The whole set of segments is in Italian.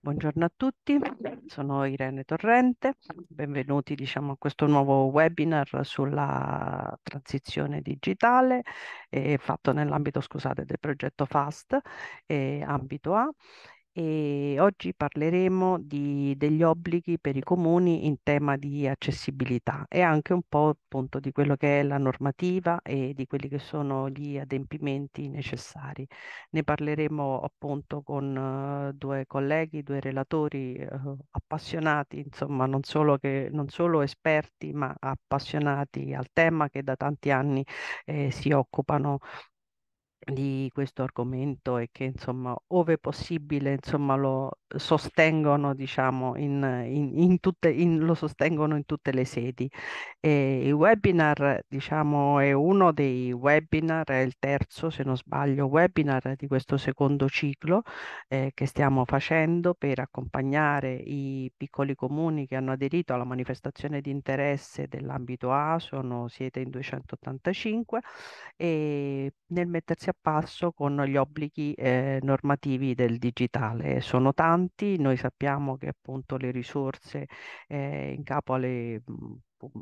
Buongiorno a tutti, sono Irene Torrente, benvenuti diciamo, a questo nuovo webinar sulla transizione digitale eh, fatto nell'ambito del progetto FAST, eh, ambito A e oggi parleremo di, degli obblighi per i comuni in tema di accessibilità e anche un po' appunto di quello che è la normativa e di quelli che sono gli adempimenti necessari. Ne parleremo appunto con uh, due colleghi, due relatori uh, appassionati, insomma non solo, che, non solo, esperti ma appassionati al tema che da tanti anni eh, si occupano di questo argomento e che insomma ove possibile insomma lo sostengono diciamo in, in, in tutte in, lo sostengono in tutte le sedi e il webinar diciamo è uno dei webinar è il terzo se non sbaglio webinar di questo secondo ciclo eh, che stiamo facendo per accompagnare i piccoli comuni che hanno aderito alla manifestazione di interesse dell'ambito A sono siete in 285 e nel mettersi a passo con gli obblighi eh, normativi del digitale. Sono tanti, noi sappiamo che appunto le risorse eh, in capo alle mm,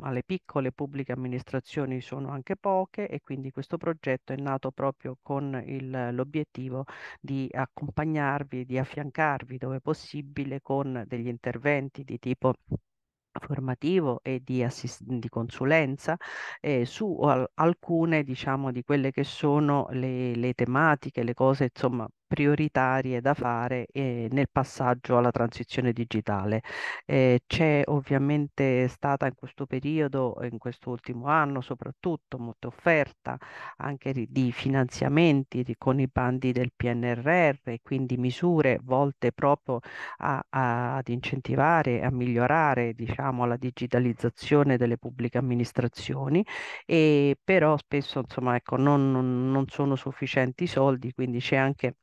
alle piccole pubbliche amministrazioni sono anche poche e quindi questo progetto è nato proprio con il, l'obiettivo di accompagnarvi, di affiancarvi dove possibile con degli interventi di tipo formativo e di, assist- di consulenza eh, su al- alcune diciamo di quelle che sono le, le tematiche, le cose insomma prioritarie da fare eh, nel passaggio alla transizione digitale. Eh, c'è ovviamente stata in questo periodo, eh, in quest'ultimo anno soprattutto, molta offerta anche di finanziamenti di, con i bandi del PNRR, quindi misure volte proprio a, a, ad incentivare e a migliorare diciamo, la digitalizzazione delle pubbliche amministrazioni, e però spesso insomma, ecco, non, non sono sufficienti i soldi, quindi c'è anche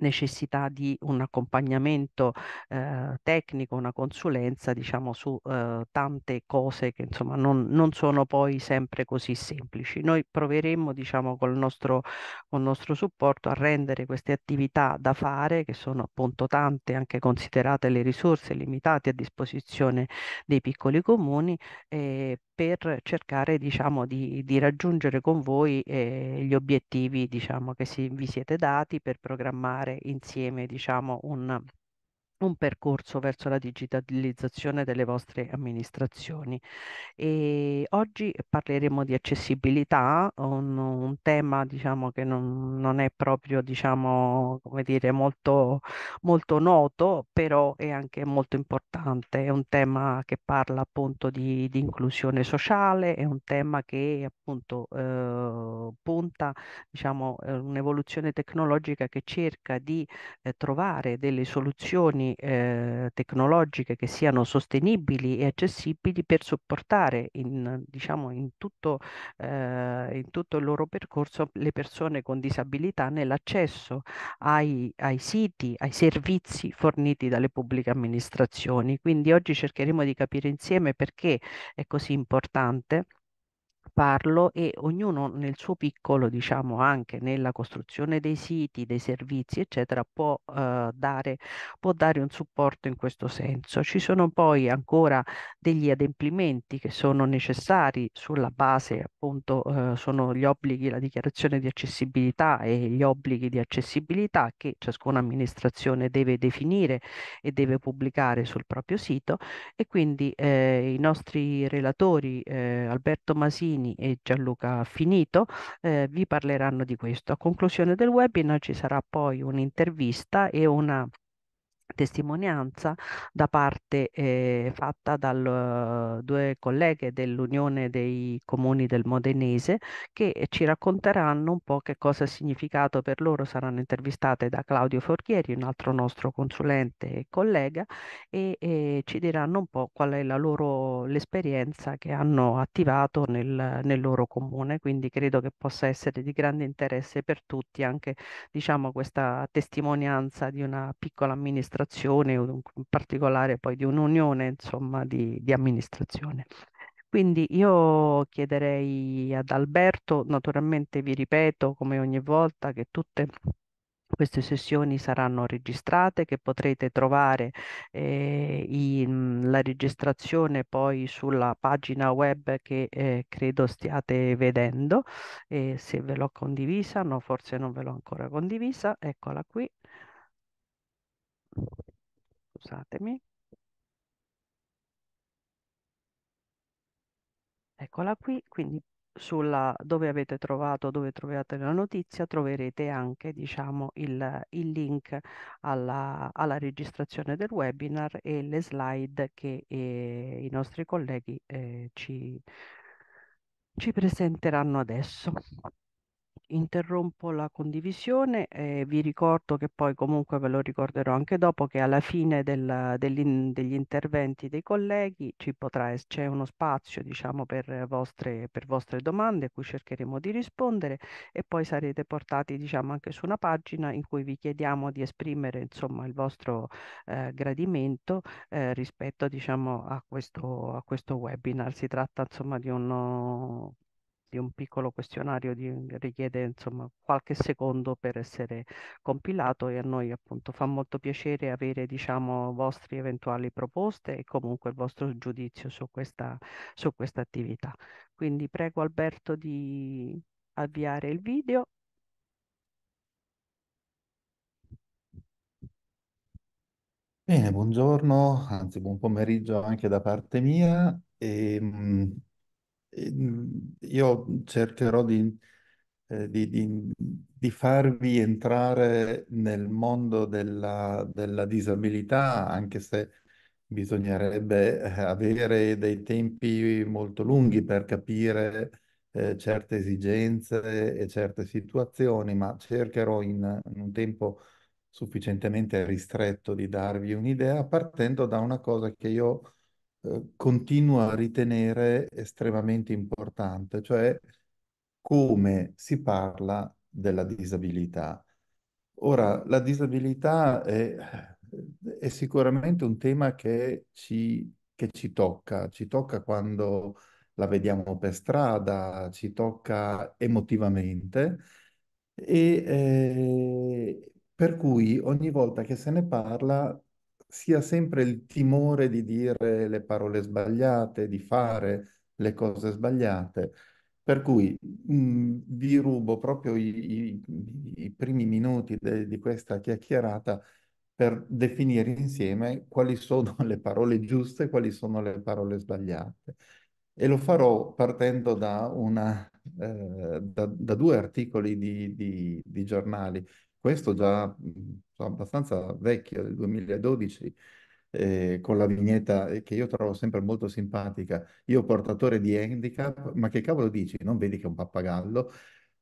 necessità di un accompagnamento eh, tecnico, una consulenza, diciamo, su eh, tante cose che insomma non, non, sono poi sempre così semplici. Noi proveremo, diciamo, col nostro, col nostro supporto a rendere queste attività da fare, che sono appunto tante, anche considerate le risorse limitate a disposizione dei piccoli comuni, eh, per cercare diciamo, di, di, raggiungere con voi eh, gli obiettivi diciamo, che si, vi siete dati per programmare creare insieme diciamo un un percorso verso la digitalizzazione delle vostre amministrazioni. E oggi parleremo di accessibilità, un, un tema diciamo, che non, non, è proprio diciamo, dire, molto, molto, noto, però è anche molto importante. È un tema che parla appunto di, di inclusione sociale, è un tema che appunto eh, punta diciamo, eh, un'evoluzione tecnologica che cerca di eh, trovare delle soluzioni soluzioni eh, tecnologiche che siano sostenibili e accessibili per supportare in, diciamo, in, tutto, eh, in tutto, il loro percorso le persone con disabilità nell'accesso ai, ai siti, ai servizi forniti dalle pubbliche amministrazioni. Quindi oggi cercheremo di capire insieme perché è così importante parlo e ognuno nel suo piccolo, diciamo anche nella costruzione dei siti, dei servizi, eccetera, può, eh, dare, può dare un supporto in questo senso. Ci sono poi ancora degli adempimenti che sono necessari sulla base, appunto, eh, sono gli obblighi, la dichiarazione di accessibilità e gli obblighi di accessibilità che ciascuna amministrazione deve definire e deve pubblicare sul proprio sito e quindi eh, i nostri relatori eh, Alberto Masini Martini e Gianluca Finito eh, vi parleranno di questo. A conclusione del webinar ci sarà poi un'intervista e una testimonianza da parte eh, fatta da uh, eh, due colleghe dell'Unione dei Comuni del Modenese che eh, ci racconteranno un po' che cosa ha significato per loro, saranno intervistate da Claudio Forchieri, un altro nostro consulente e collega, e, e eh, ci diranno un po' qual è la loro l'esperienza che hanno attivato nel, nel loro comune, quindi credo che possa essere di grande interesse per tutti anche diciamo questa testimonianza di una piccola amministrazione amministrazione in particolare poi di un'unione insomma di, di amministrazione. Quindi io chiederei ad Alberto, naturalmente vi ripeto come ogni volta che tutte queste sessioni saranno registrate, che potrete trovare eh, in, la registrazione poi sulla pagina web che eh, credo stiate vedendo. E se ve l'ho condivisa, no, forse non ve l'ho ancora condivisa, eccola qui. Scusatemi. Eccola qui, quindi sulla, dove avete trovato, dove trovate la notizia, troverete anche diciamo, il, il link alla, alla, registrazione del webinar e le slide che eh, i nostri colleghi eh, ci, ci presenteranno adesso interrompo la condivisione e vi ricordo che poi comunque ve lo ricorderò anche dopo che alla fine del, degli, degli interventi dei colleghi ci potrà, c'è uno spazio diciamo per vostre, per vostre domande a cui cercheremo di rispondere e poi sarete portati diciamo anche su una pagina in cui vi chiediamo di esprimere insomma il vostro eh, gradimento eh, rispetto diciamo a questo, a questo webinar. Si tratta insomma di uno di un piccolo questionario di, richiede insomma qualche secondo per essere compilato e a noi appunto fa molto piacere avere diciamo vostre eventuali proposte e comunque il vostro giudizio su questa, su questa attività. Quindi prego Alberto di avviare il video. Bene, buongiorno, anzi buon pomeriggio anche da parte mia. E, ehm, Mhmm, io cercherò di, eh, di, di, di, farvi entrare nel mondo della, della, disabilità, anche se bisognerebbe eh, avere dei tempi molto lunghi per capire eh, certe esigenze e certe situazioni, ma cercherò in, in un tempo sufficientemente ristretto di darvi un'idea partendo da una cosa che io eh, continuo a ritenere estremamente importante, cioè come si parla della disabilità. Ora, la disabilità è, è sicuramente un tema che ci, che ci tocca, ci tocca quando la vediamo per strada, ci tocca emotivamente e eh, per cui ogni volta che se ne parla sia sempre il timore di dire le parole sbagliate, di fare le cose sbagliate. Per cui mh, mm, vi rubo proprio i, i, i primi minuti de, di questa chiacchierata per definire insieme quali sono le parole giuste e quali sono le parole sbagliate. E lo farò partendo da, una, eh, da, da due articoli di, di, di giornali. Questo già mm, abbastanza vecchio, del 2012, eh, con la vignetta eh, che io trovo sempre molto simpatica, io portatore di handicap, ma che cavolo dici? Non vedi che è un pappagallo?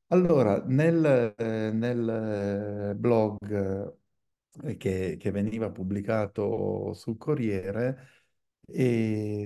Allora, nel, eh, nel eh, blog eh, che, che, veniva pubblicato sul Corriere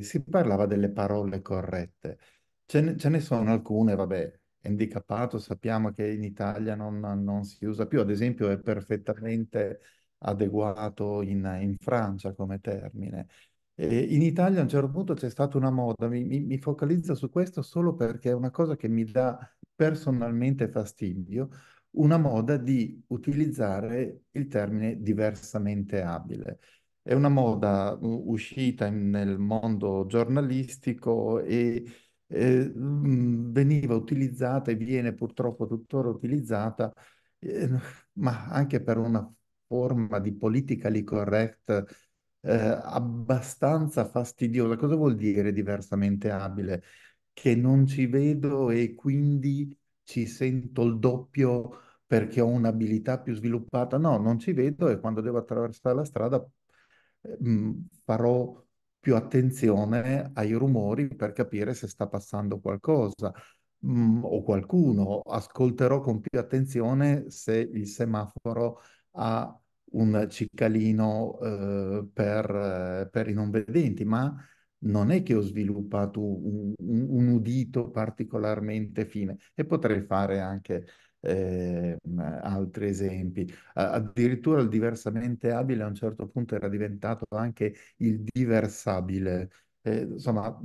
si parlava delle parole corrette. Ce ne, ce ne sono alcune, vabbè, handicappato sappiamo che in Italia non, non, si usa più, ad esempio è perfettamente adeguato in, in Francia come termine. E in Italia a un certo punto c'è stata una moda, mi, mi, mi focalizzo su questo solo perché è una cosa che mi dà personalmente fastidio, una moda di utilizzare il termine diversamente abile. È una moda uscita nel mondo giornalistico e eh, veniva utilizzata e viene purtroppo tuttora utilizzata, eh, ma anche per una forma di politically correct eh, abbastanza fastidiosa. Cosa vuol dire diversamente abile? Che non ci vedo e quindi ci sento il doppio perché ho un'abilità più sviluppata. No, non ci vedo e quando devo attraversare la strada eh, mh, farò più attenzione ai rumori per capire se sta passando qualcosa mh, mm, o qualcuno. Ascolterò con più attenzione se il semaforo ha un cicalino eh, per, eh, per, i non vedenti, ma non è che ho sviluppato un, un, un udito particolarmente fine e potrei fare anche eh, altri esempi. Addirittura il diversamente abile a un certo punto era diventato anche il diversabile. Eh, insomma,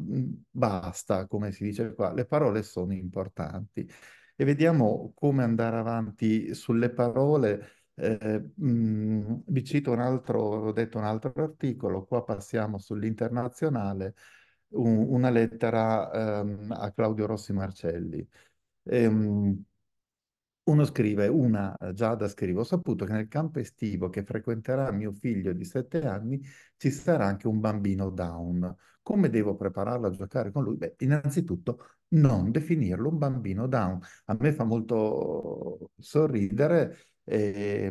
basta, come si dice qua, le parole sono importanti. E vediamo come andare avanti sulle parole. Eh, mh, vi cito un altro, ho detto un altro articolo, qua passiamo sull'internazionale, un, una lettera ehm, a Claudio Rossi Marcelli. Ehm, uno scrive, una eh, Giada scrive, ho saputo che nel campo estivo che frequenterà mio figlio di sette anni ci sarà anche un bambino down. Come devo prepararlo a giocare con lui? Beh, innanzitutto non definirlo un bambino down. A me fa molto sorridere eh,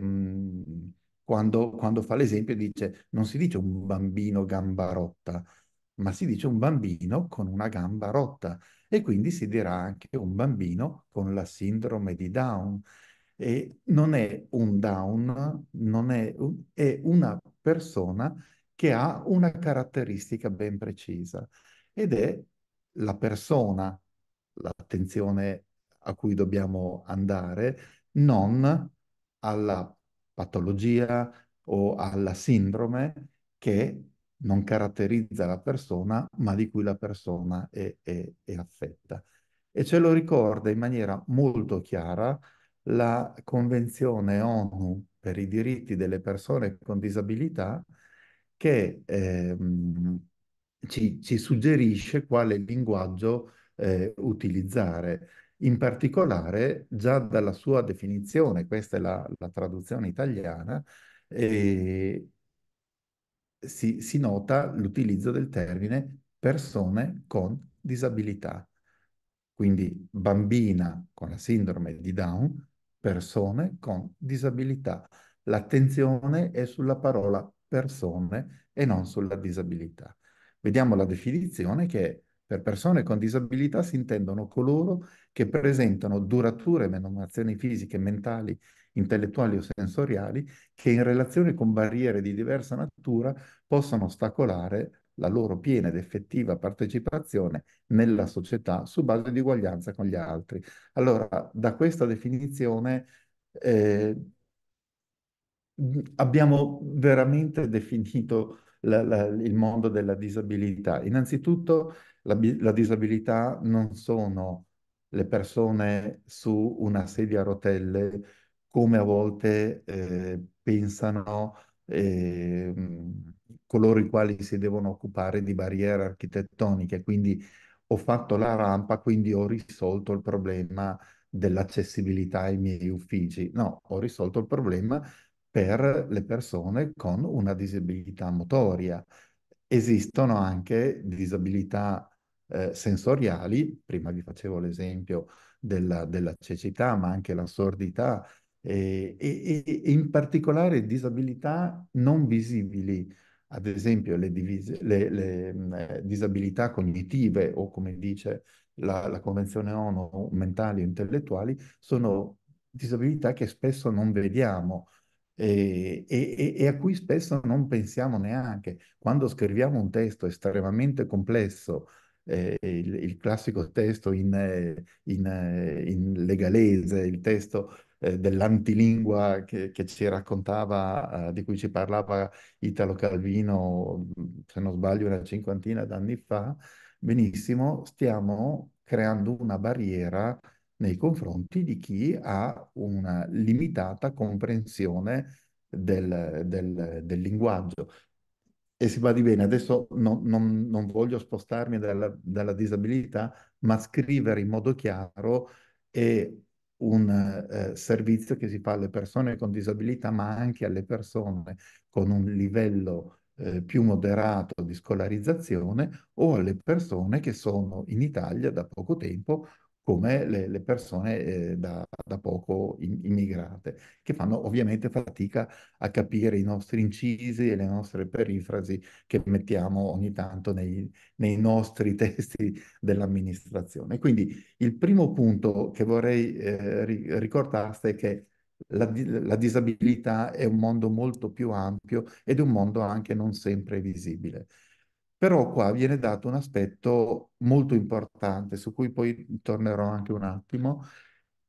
quando, quando fa l'esempio dice non si dice un bambino gambarotta, ma si dice un bambino con una gamba rotta e quindi si dirà anche un bambino con la sindrome di Down. E non è un down, non è, un, è una persona che ha una caratteristica ben precisa ed è la persona, l'attenzione a cui dobbiamo andare, non alla patologia o alla sindrome che non caratterizza la persona, ma di cui la persona è, è, è affetta. E ce lo ricorda in maniera molto chiara la Convenzione ONU per i diritti delle persone con disabilità che ehm, ci, ci, suggerisce quale linguaggio eh, utilizzare. In particolare, già dalla sua definizione, questa è la, la traduzione italiana, eh, si, si nota l'utilizzo del termine persone con disabilità. Quindi bambina con la sindrome di Down, persone con disabilità. L'attenzione è sulla parola persone e non sulla disabilità. Vediamo la definizione che per persone con disabilità si intendono coloro che presentano durature menomazioni fisiche, mentali intellettuali o sensoriali che in relazione con barriere di diversa natura possano ostacolare la loro piena ed effettiva partecipazione nella società su base di uguaglianza con gli altri. Allora, da questa definizione eh, abbiamo veramente definito la, la, il mondo della disabilità. Innanzitutto, la, la disabilità non sono le persone su una sedia a rotelle come a volte eh, pensano eh, coloro i quali si devono occupare di barriere architettoniche. Quindi ho fatto la rampa, quindi ho risolto il problema dell'accessibilità ai miei uffici. No, ho risolto il problema per le persone con una disabilità motoria. Esistono anche disabilità eh, sensoriali, prima vi facevo l'esempio della, della cecità, ma anche la sordità, eh, e, e, e in particolare disabilità non visibili, ad esempio le, divise, le, le mm, eh, disabilità cognitive o come dice la, la Convenzione ONU mentali e intellettuali, sono disabilità che spesso non vediamo eh, e, e, a cui spesso non pensiamo neanche. Quando scriviamo un testo estremamente complesso, eh, il, il, classico testo in, eh, in, eh, in legalese, il testo eh, dell'antilingua che, che, ci raccontava, eh, di cui ci parlava Italo Calvino, se non sbaglio, una cinquantina d'anni fa, benissimo, stiamo creando una barriera nei confronti di chi ha una limitata comprensione del, del, del linguaggio. E si va di bene, adesso non, non, non voglio spostarmi dalla, dalla disabilità, ma scrivere in modo chiaro e un eh, servizio che si fa alle persone con disabilità, ma anche alle persone con un livello eh, più moderato di scolarizzazione o alle persone che sono in Italia da poco tempo come le, le persone eh, da, da, poco immigrate, che fanno ovviamente fatica a capire i nostri incisi e le nostre perifrasi che mettiamo ogni tanto nei, nei nostri testi dell'amministrazione. Quindi il primo punto che vorrei eh, ricordaste è che la, la disabilità è un mondo molto più ampio ed è un mondo anche non sempre visibile. Però qua viene dato un aspetto molto importante, su cui poi tornerò anche un attimo,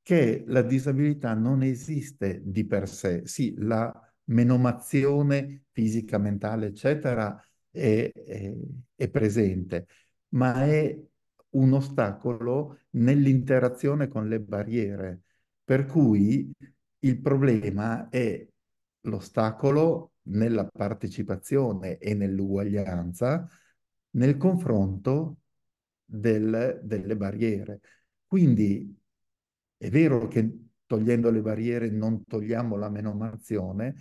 che la disabilità non esiste di per sé. Sì, la menomazione fisica, mentale, eccetera, è, è, è presente, ma è un ostacolo nell'interazione con le barriere. Per cui il problema è l'ostacolo nella partecipazione e nell'uguaglianza nel confronto del, delle barriere. Quindi è vero che togliendo le barriere non togliamo la menomazione,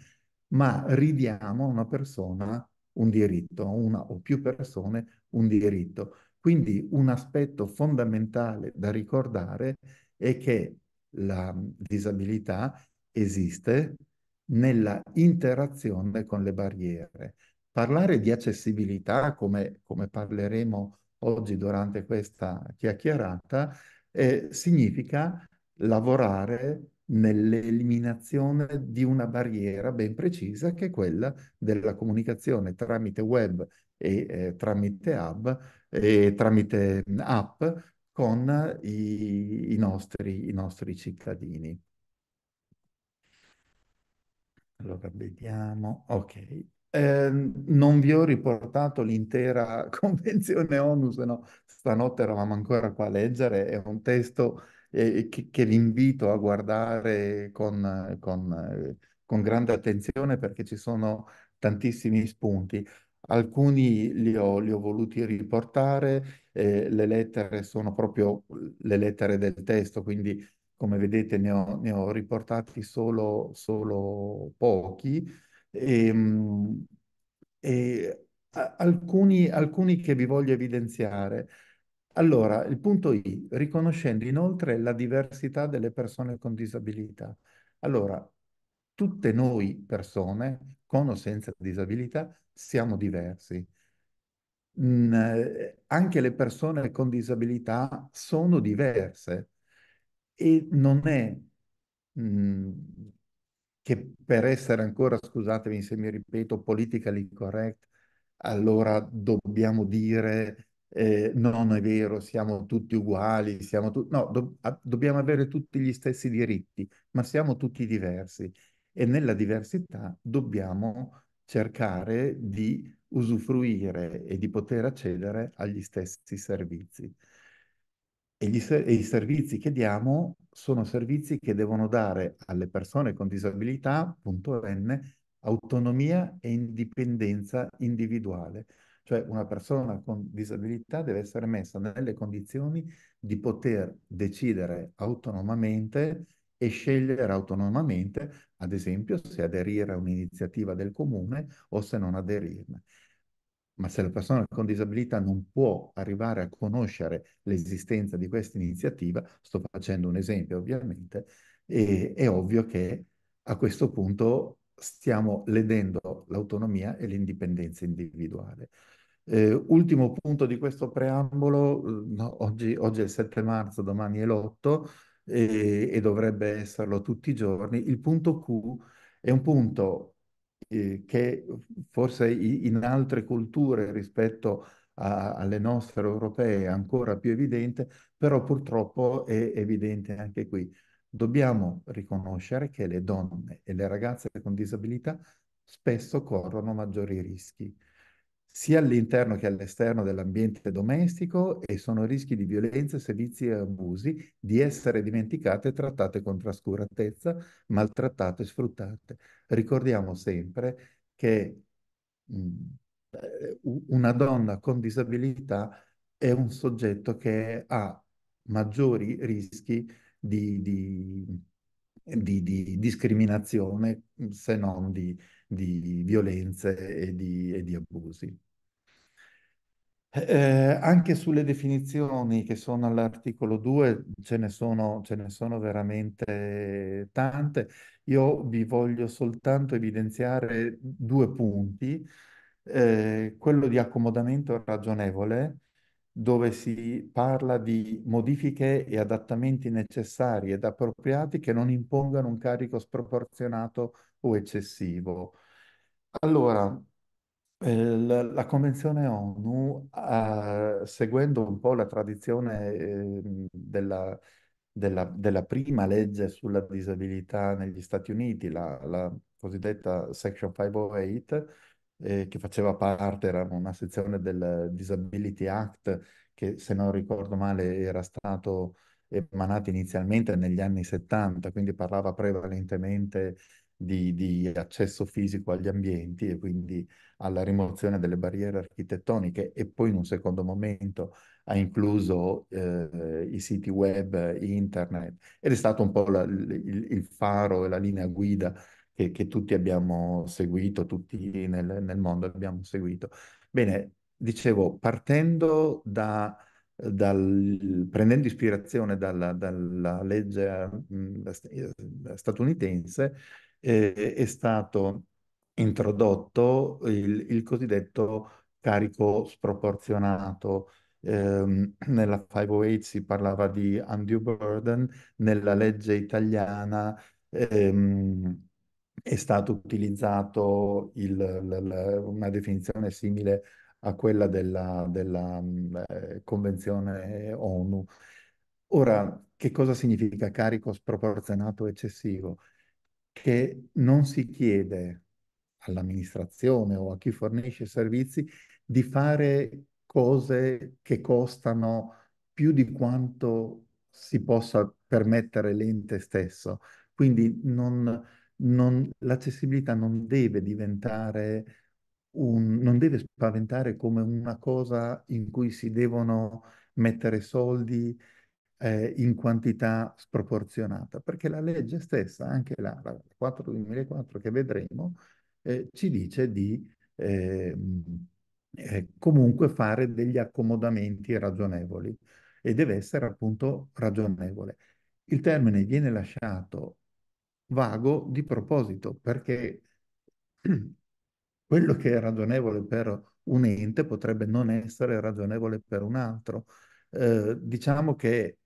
ma ridiamo a una persona un diritto, a una o più persone un diritto. Quindi un aspetto fondamentale da ricordare è che la disabilità esiste, nella interazione con le barriere. Parlare di accessibilità, come, come parleremo oggi durante questa chiacchierata, eh, significa lavorare nell'eliminazione di una barriera ben precisa che è quella della comunicazione tramite web e eh, tramite hub e tramite mm, app con i, i, nostri, i nostri cittadini. Allora, vediamo. Ok. Eh, non vi ho riportato l'intera Convenzione ONU, se no stanotte eravamo ancora qua a leggere. È un testo eh, che, che vi invito a guardare con, con, eh, con grande attenzione perché ci sono tantissimi spunti. Alcuni li ho, li ho, voluti riportare, eh, le lettere sono proprio le lettere del testo, quindi come vedete ne ho, ne ho riportati solo, solo pochi, ehm, e, e alcuni, alcuni che vi voglio evidenziare. Allora, il punto I, riconoscendo inoltre la diversità delle persone con disabilità. Allora, tutte noi persone, con o senza disabilità, siamo diversi. Mm, anche le persone con disabilità sono diverse. E non è mh, mhmm, che per essere ancora, scusatemi se mi ripeto, politically correct, allora dobbiamo dire eh, non è vero, siamo tutti uguali, siamo tu- no, do- dobbiamo avere tutti gli stessi diritti, ma siamo tutti diversi e nella diversità dobbiamo cercare di usufruire e di poter accedere agli stessi servizi e gli, e i servizi che diamo sono servizi che devono dare alle persone con disabilità, punto N, autonomia e indipendenza individuale. Cioè una persona con disabilità deve essere messa nelle condizioni di poter decidere autonomamente e scegliere autonomamente, ad esempio, se aderire a un'iniziativa del comune o se non aderirne ma se la persona con disabilità non può arrivare a conoscere l'esistenza di questa iniziativa, sto facendo un esempio ovviamente, è ovvio che a questo punto stiamo ledendo l'autonomia e l'indipendenza individuale. Eh, ultimo punto di questo preambolo, eh, no, oggi, oggi, è il 7 marzo, domani è l'8 e, eh, e dovrebbe esserlo tutti i giorni, il punto Q è un punto eh, che forse in altre culture rispetto a, alle nostre europee è ancora più evidente, però purtroppo è evidente anche qui. Dobbiamo riconoscere che le donne e le ragazze con disabilità spesso corrono maggiori rischi sia all'interno che all'esterno dell'ambiente domestico e sono rischi di violenze, servizi e abusi, di essere dimenticate e trattate con trascuratezza, maltrattate e sfruttate ricordiamo sempre che eh, una donna con disabilità è un soggetto che ha maggiori rischi di, di, di, di discriminazione se non di, violenze e di e abusi. Eh, anche sulle definizioni che sono all'articolo 2 ce ne sono, ce ne sono veramente tante. Io vi voglio soltanto evidenziare due punti. Eh, quello di accomodamento ragionevole, dove si parla di modifiche e adattamenti necessari ed appropriati che non impongano un carico sproporzionato o eccessivo. Allora, eh, la, Convenzione ONU, ha- eh, seguendo un po' la tradizione ehm, della, della- della prima legge sulla disabilità negli Stati Uniti, la, la cosiddetta Section 508, eh, che faceva parte, era una sezione del Disability Act, che se non ricordo male era stato emanato inizialmente negli anni 70, quindi parlava prevalentemente di, di, accesso fisico agli ambienti e quindi alla rimozione delle barriere architettoniche e poi in un secondo momento ha incluso eh, i siti web, internet ed è stato un po' la, il, il, faro e la linea guida che, che tutti abbiamo seguito, tutti nel, nel mondo abbiamo seguito. Bene, dicevo, partendo da... Dal, prendendo ispirazione dalla, dalla legge mh, eh, statunitense, eh, è stato introdotto il, il, cosiddetto carico sproporzionato. Eh, nella 508 si parlava di undue burden, nella legge italiana ehm, è stato utilizzato il, la, la, una definizione simile a quella della, della eh, Convenzione ONU. Ora, che cosa significa carico sproporzionato eccessivo? che non si chiede all'amministrazione o a chi fornisce servizi di fare cose che costano più di quanto si possa permettere l'ente stesso. Quindi l'accessibilità non deve diventare un, non deve spaventare come una cosa in cui si devono mettere soldi, eh, in quantità sproporzionata, perché la legge stessa, anche la, la 4 2004 che vedremo, eh, ci dice di ehm, eh, comunque fare degli accomodamenti ragionevoli e deve essere appunto ragionevole. Il termine viene lasciato vago di proposito perché quello che è ragionevole per un ente potrebbe non essere ragionevole per un altro. Eh, diciamo che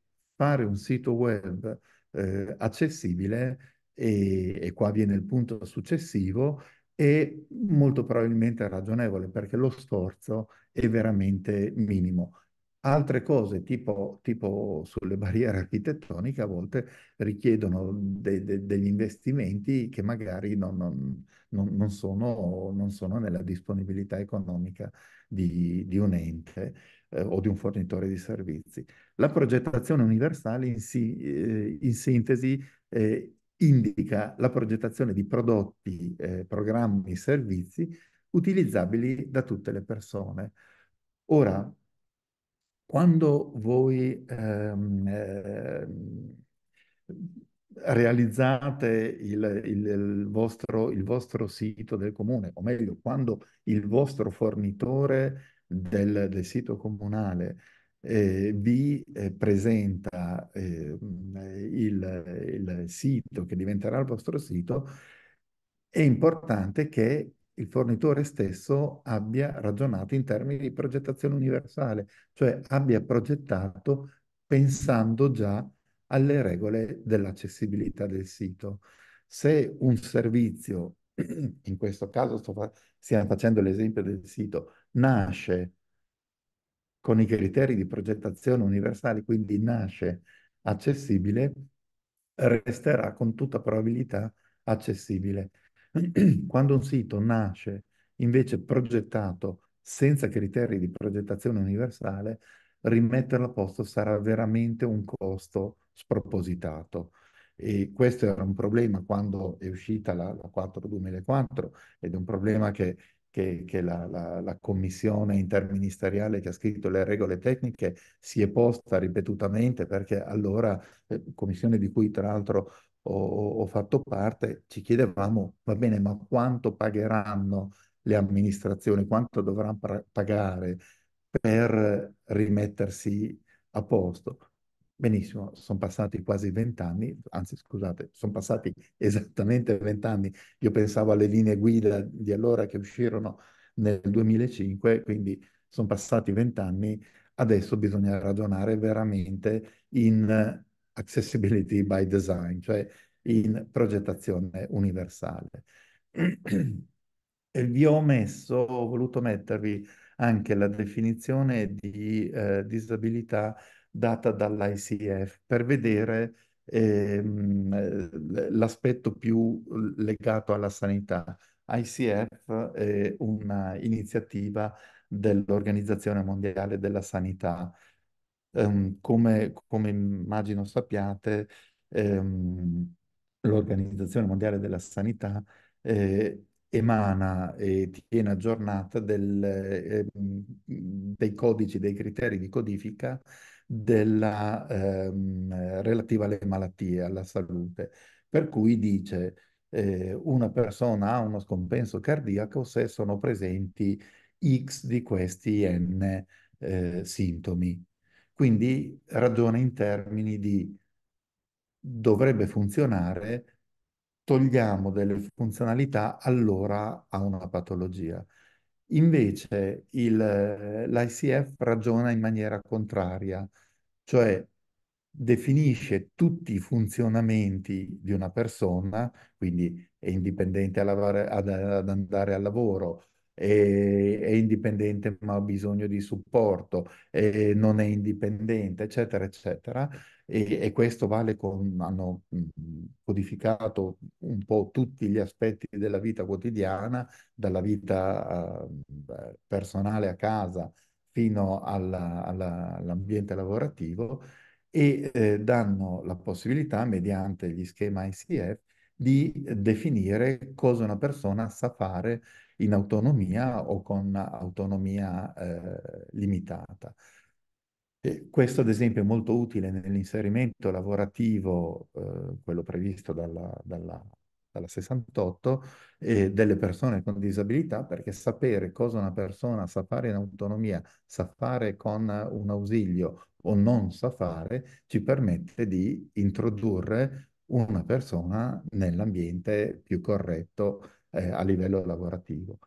fare un sito web eh, accessibile e, e qua viene il punto successivo, è molto probabilmente ragionevole perché lo sforzo è veramente minimo. Altre cose tipo, tipo sulle barriere architettoniche a volte richiedono de, de, degli investimenti che magari non, non, non, sono, non, sono, nella disponibilità economica di, di un ente eh, o di un fornitore di servizi. La progettazione universale in, si, eh, in sintesi eh, indica la progettazione di prodotti, eh, programmi, servizi utilizzabili da tutte le persone. Ora, quando voi ehm, ehm, realizzate il, il, il, vostro, il vostro sito del comune, o meglio, quando il vostro fornitore del, del sito comunale eh, vi eh, presenta eh, il, il, sito che diventerà il vostro sito, è importante che il fornitore stesso abbia ragionato in termini di progettazione universale, cioè abbia progettato pensando già alle regole dell'accessibilità del sito. Se un servizio, in questo caso sto fa stiamo facendo l'esempio del sito, nasce con i criteri di progettazione universale, quindi nasce accessibile, resterà con tutta probabilità accessibile. Quando un sito nasce invece progettato senza criteri di progettazione universale, rimetterlo a posto sarà veramente un costo spropositato. E questo era un problema quando è uscita la, la 4 ed è un problema che che, che la, la, la, commissione interministeriale che ha scritto le regole tecniche si è posta ripetutamente perché allora, eh, commissione di cui tra l'altro ho, ho, fatto parte, ci chiedevamo, va bene, ma quanto pagheranno le amministrazioni, quanto dovranno pagare per rimettersi a posto? Benissimo, sono passati quasi vent'anni, anzi scusate, sono passati esattamente vent'anni. Io pensavo alle linee guida di allora che uscirono nel 2005, quindi sono passati vent'anni. Adesso bisogna ragionare veramente in accessibility by design, cioè in progettazione universale. E vi ho messo, ho voluto mettervi anche la definizione di eh, disabilità data dall'ICF per vedere ehm, eh, l'aspetto più legato alla sanità. ICF è un'iniziativa dell'Organizzazione Mondiale della Sanità. Um, come, come, immagino sappiate, um, l'Organizzazione Mondiale della Sanità eh, emana e tiene aggiornata del, eh, dei codici, dei criteri di codifica della, ehm, relativa alle malattie, alla salute, per cui dice eh, una persona ha uno scompenso cardiaco se sono presenti X di questi N eh, sintomi. Quindi ragiona in termini di dovrebbe funzionare, togliamo delle funzionalità, allora ha una patologia. Invece il, l'ICF ragiona in maniera contraria, cioè definisce tutti i funzionamenti di una persona, quindi è indipendente lavorare, ad, ad, andare al lavoro, è, è, indipendente ma ha bisogno di supporto, è, non è indipendente, eccetera, eccetera, e, e questo vale con, hanno codificato un po' tutti gli aspetti della vita quotidiana, dalla vita eh, personale a casa fino all'ambiente alla, lavorativo e eh, danno la possibilità, mediante gli schema ICF, di definire cosa una persona sa fare in autonomia o con autonomia eh, limitata. E questo ad esempio è molto utile nell'inserimento lavorativo, eh, quello previsto dalla, dalla, dalla 68, eh, delle persone con disabilità, perché sapere cosa una persona sa fare in autonomia, sa fare con un ausilio o non sa fare, ci permette di introdurre una persona nell'ambiente più corretto eh, a livello lavorativo.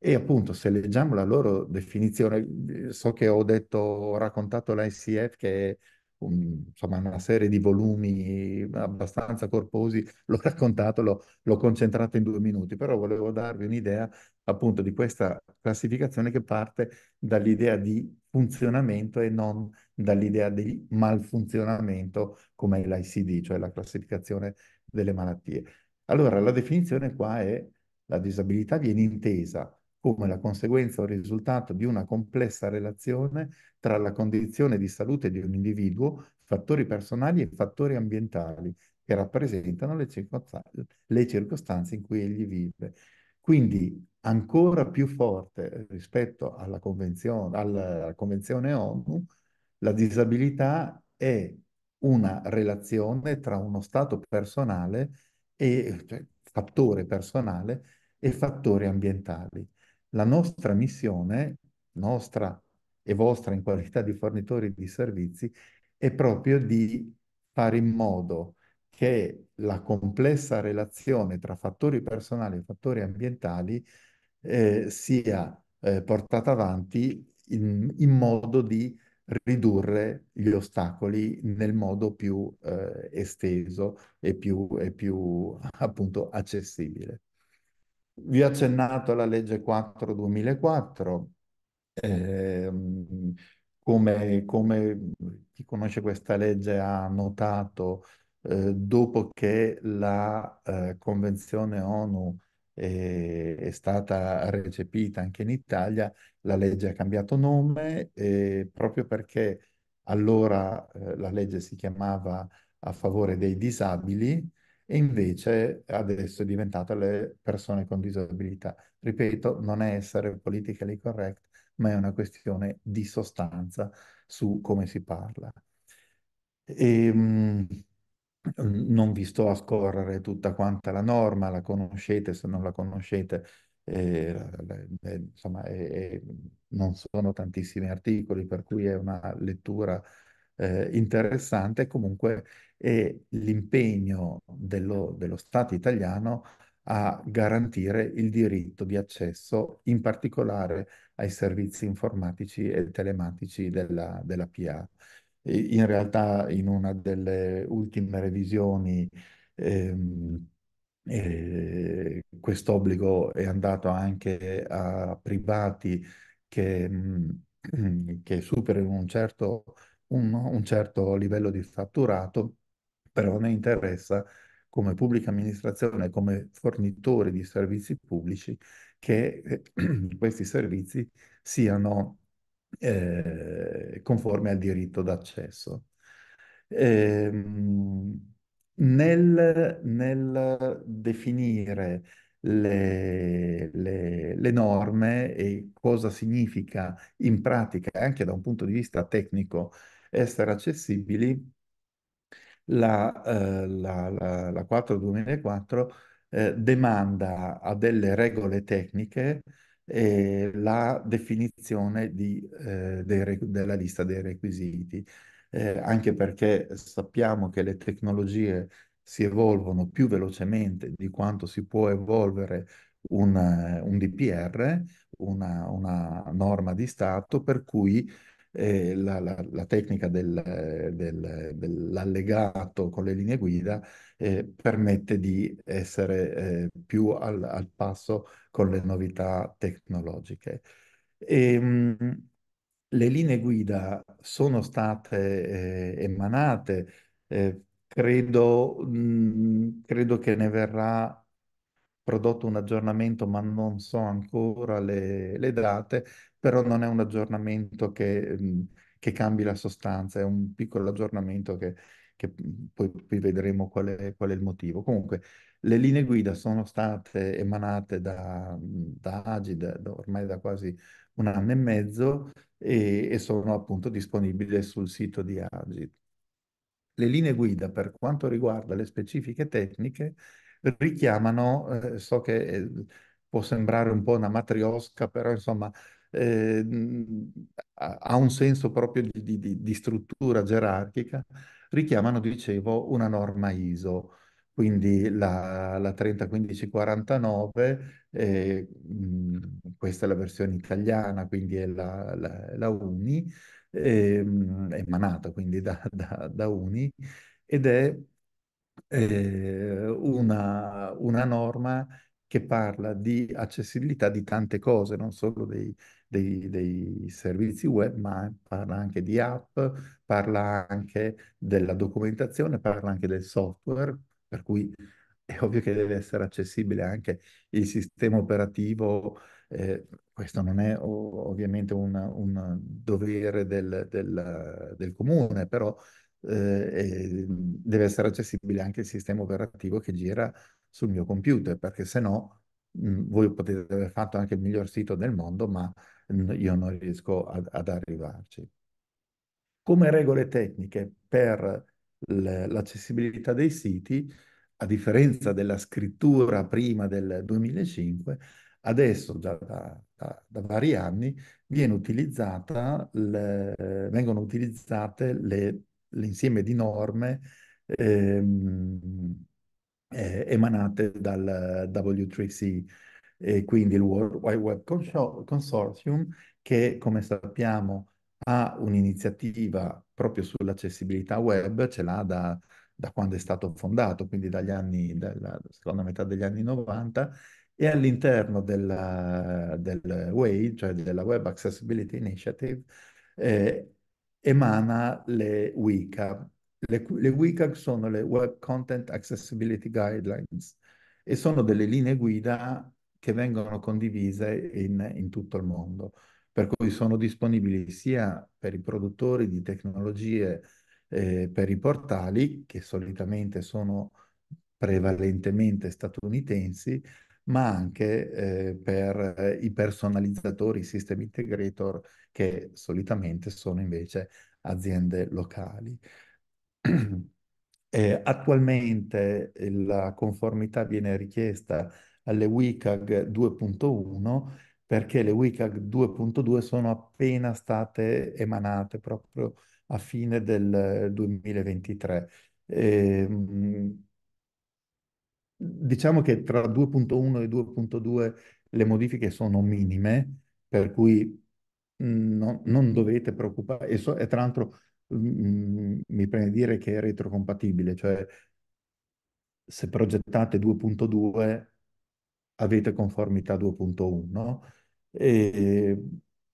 E appunto, se leggiamo la loro definizione, eh, so che ho detto, ho raccontato l'ICF che è um, un, insomma, una serie di volumi abbastanza corposi, l'ho raccontato, l'ho, l'ho concentrato in due minuti, però volevo darvi un'idea appunto di questa classificazione che parte dall'idea di funzionamento e non dall'idea di malfunzionamento come l'ICD, cioè la classificazione delle malattie. Allora, la definizione qua è la disabilità viene intesa come la conseguenza o risultato di una complessa relazione tra la condizione di salute di un individuo, fattori personali e fattori ambientali che rappresentano le, circostanze, le circostanze in cui egli vive. Quindi ancora più forte rispetto alla Convenzione, alla convenzione ONU, la disabilità è una relazione tra uno stato personale e cioè, fattore personale e fattori ambientali. La nostra missione, nostra e vostra in qualità di fornitori di servizi, è proprio di fare in modo che la complessa relazione tra fattori personali e fattori ambientali eh, sia eh, portata avanti in, in, modo di ridurre gli ostacoli nel modo più eh, esteso e più, e più appunto accessibile. Vi ho accennato alla legge 4-2004, eh, come, come, chi conosce questa legge ha notato, eh, dopo che la eh, Convenzione ONU è, è, stata recepita anche in Italia, la legge ha cambiato nome proprio perché allora eh, la legge si chiamava a favore dei disabili, e invece adesso è diventata le persone con disabilità. Ripeto, non è essere politically correct, ma è una questione di sostanza su come si parla. E, ehm, mh, non vi sto a scorrere tutta quanta la norma, la conoscete, se non la conoscete, eh, eh, insomma, eh, non sono tantissimi articoli, per cui è una lettura eh, interessante. Comunque e l'impegno dello, dello Stato italiano a garantire il diritto di accesso, in particolare ai servizi informatici e telematici della, della PA. In realtà in una delle ultime revisioni ehm, eh, questo obbligo è andato anche a privati che, mm, che superano un certo, un, un certo livello di fatturato però a me interessa come pubblica amministrazione, come fornitore di servizi pubblici, che eh, questi servizi siano eh, conformi al diritto d'accesso. Eh, nel, nel, definire le, le, le, norme e cosa significa in pratica, anche da un punto di vista tecnico, essere accessibili, la, eh, la, la, la 4-2004 eh, demanda a delle regole tecniche eh, la definizione di, eh, dei, della lista dei requisiti, eh, anche perché sappiamo che le tecnologie si evolvono più velocemente di quanto si può evolvere un, eh, un DPR, una, una norma di Stato, per cui eh, la, la, la, tecnica del, eh, del, dell'allegato con le linee guida eh, permette di essere eh, più al, al, passo con le novità tecnologiche. E, ehm, mh, le linee guida sono state eh, emanate, credo, mh, mm, credo che ne verrà prodotto un aggiornamento, ma non so ancora le, le, date, però non è un aggiornamento che, che cambi la sostanza, è un piccolo aggiornamento che, che poi, poi, vedremo qual è, qual è, il motivo. Comunque, le linee guida sono state emanate da, da Agid ormai da quasi un anno e mezzo e, e sono appunto disponibili sul sito di Agid. Le linee guida per quanto riguarda le specifiche tecniche richiamano, eh, so che eh, può sembrare un po' una matriosca, però insomma eh, ha un senso proprio di, di, di, struttura gerarchica, richiamano, dicevo, una norma ISO, quindi la, la 301549, eh, questa è la versione italiana, quindi è la, la, la UNI, eh, emanata quindi da, da, da UNI, ed è eh, una, una norma che parla di accessibilità di tante cose, non solo dei, dei, dei servizi web, ma parla anche di app, parla anche della documentazione, parla anche del software, per cui è ovvio che deve essere accessibile anche il sistema operativo. Eh, questo non è ovviamente un, un dovere del, del, del, comune, però eh, deve essere accessibile anche il sistema operativo che gira sul mio computer, perché se no mh, mm, voi potete aver fatto anche il miglior sito del mondo, ma io non riesco ad, ad arrivarci. Come regole tecniche per l'accessibilità dei siti, a differenza della scrittura prima del 2005, adesso già da, da, da vari anni le, vengono utilizzate l'insieme di norme ehm, eh, emanate dal W3C e quindi il World Wide Web Consortium, che come sappiamo ha un'iniziativa proprio sull'accessibilità web, ce l'ha da, da, quando è stato fondato, quindi dagli anni, dalla seconda metà degli anni 90, e all'interno della, del WAI, cioè della Web Accessibility Initiative, eh, emana le WICA. Le, le WICA sono le Web Content Accessibility Guidelines e sono delle linee guida che vengono condivise in, in tutto il mondo. Per cui sono disponibili sia per i produttori di tecnologie eh, per i portali, che solitamente sono prevalentemente statunitensi, ma anche eh, per eh, i personalizzatori, i system integrator, che solitamente sono invece aziende locali. eh, attualmente la conformità viene richiesta alle WCAG 2.1 perché le WCAG 2.2 sono appena state emanate proprio a fine del 2023. E, ehm, diciamo che tra 2.1 e 2.2 le modifiche sono minime, per cui no, non dovete preoccupare. E, so, e, tra l'altro mi preme dire che è retrocompatibile, cioè se progettate 2.2 avete conformità 2.1, e,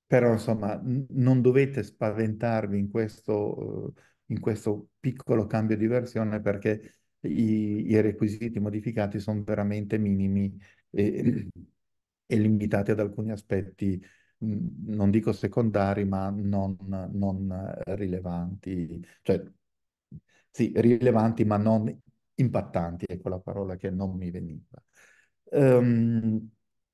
però insomma non dovete spaventarvi in questo, in questo, piccolo cambio di versione perché i, i requisiti modificati sono veramente minimi e, e, limitati ad alcuni aspetti non dico secondari, ma non, non rilevanti, cioè sì, rilevanti ma non impattanti, ecco la parola che non mi veniva. Um,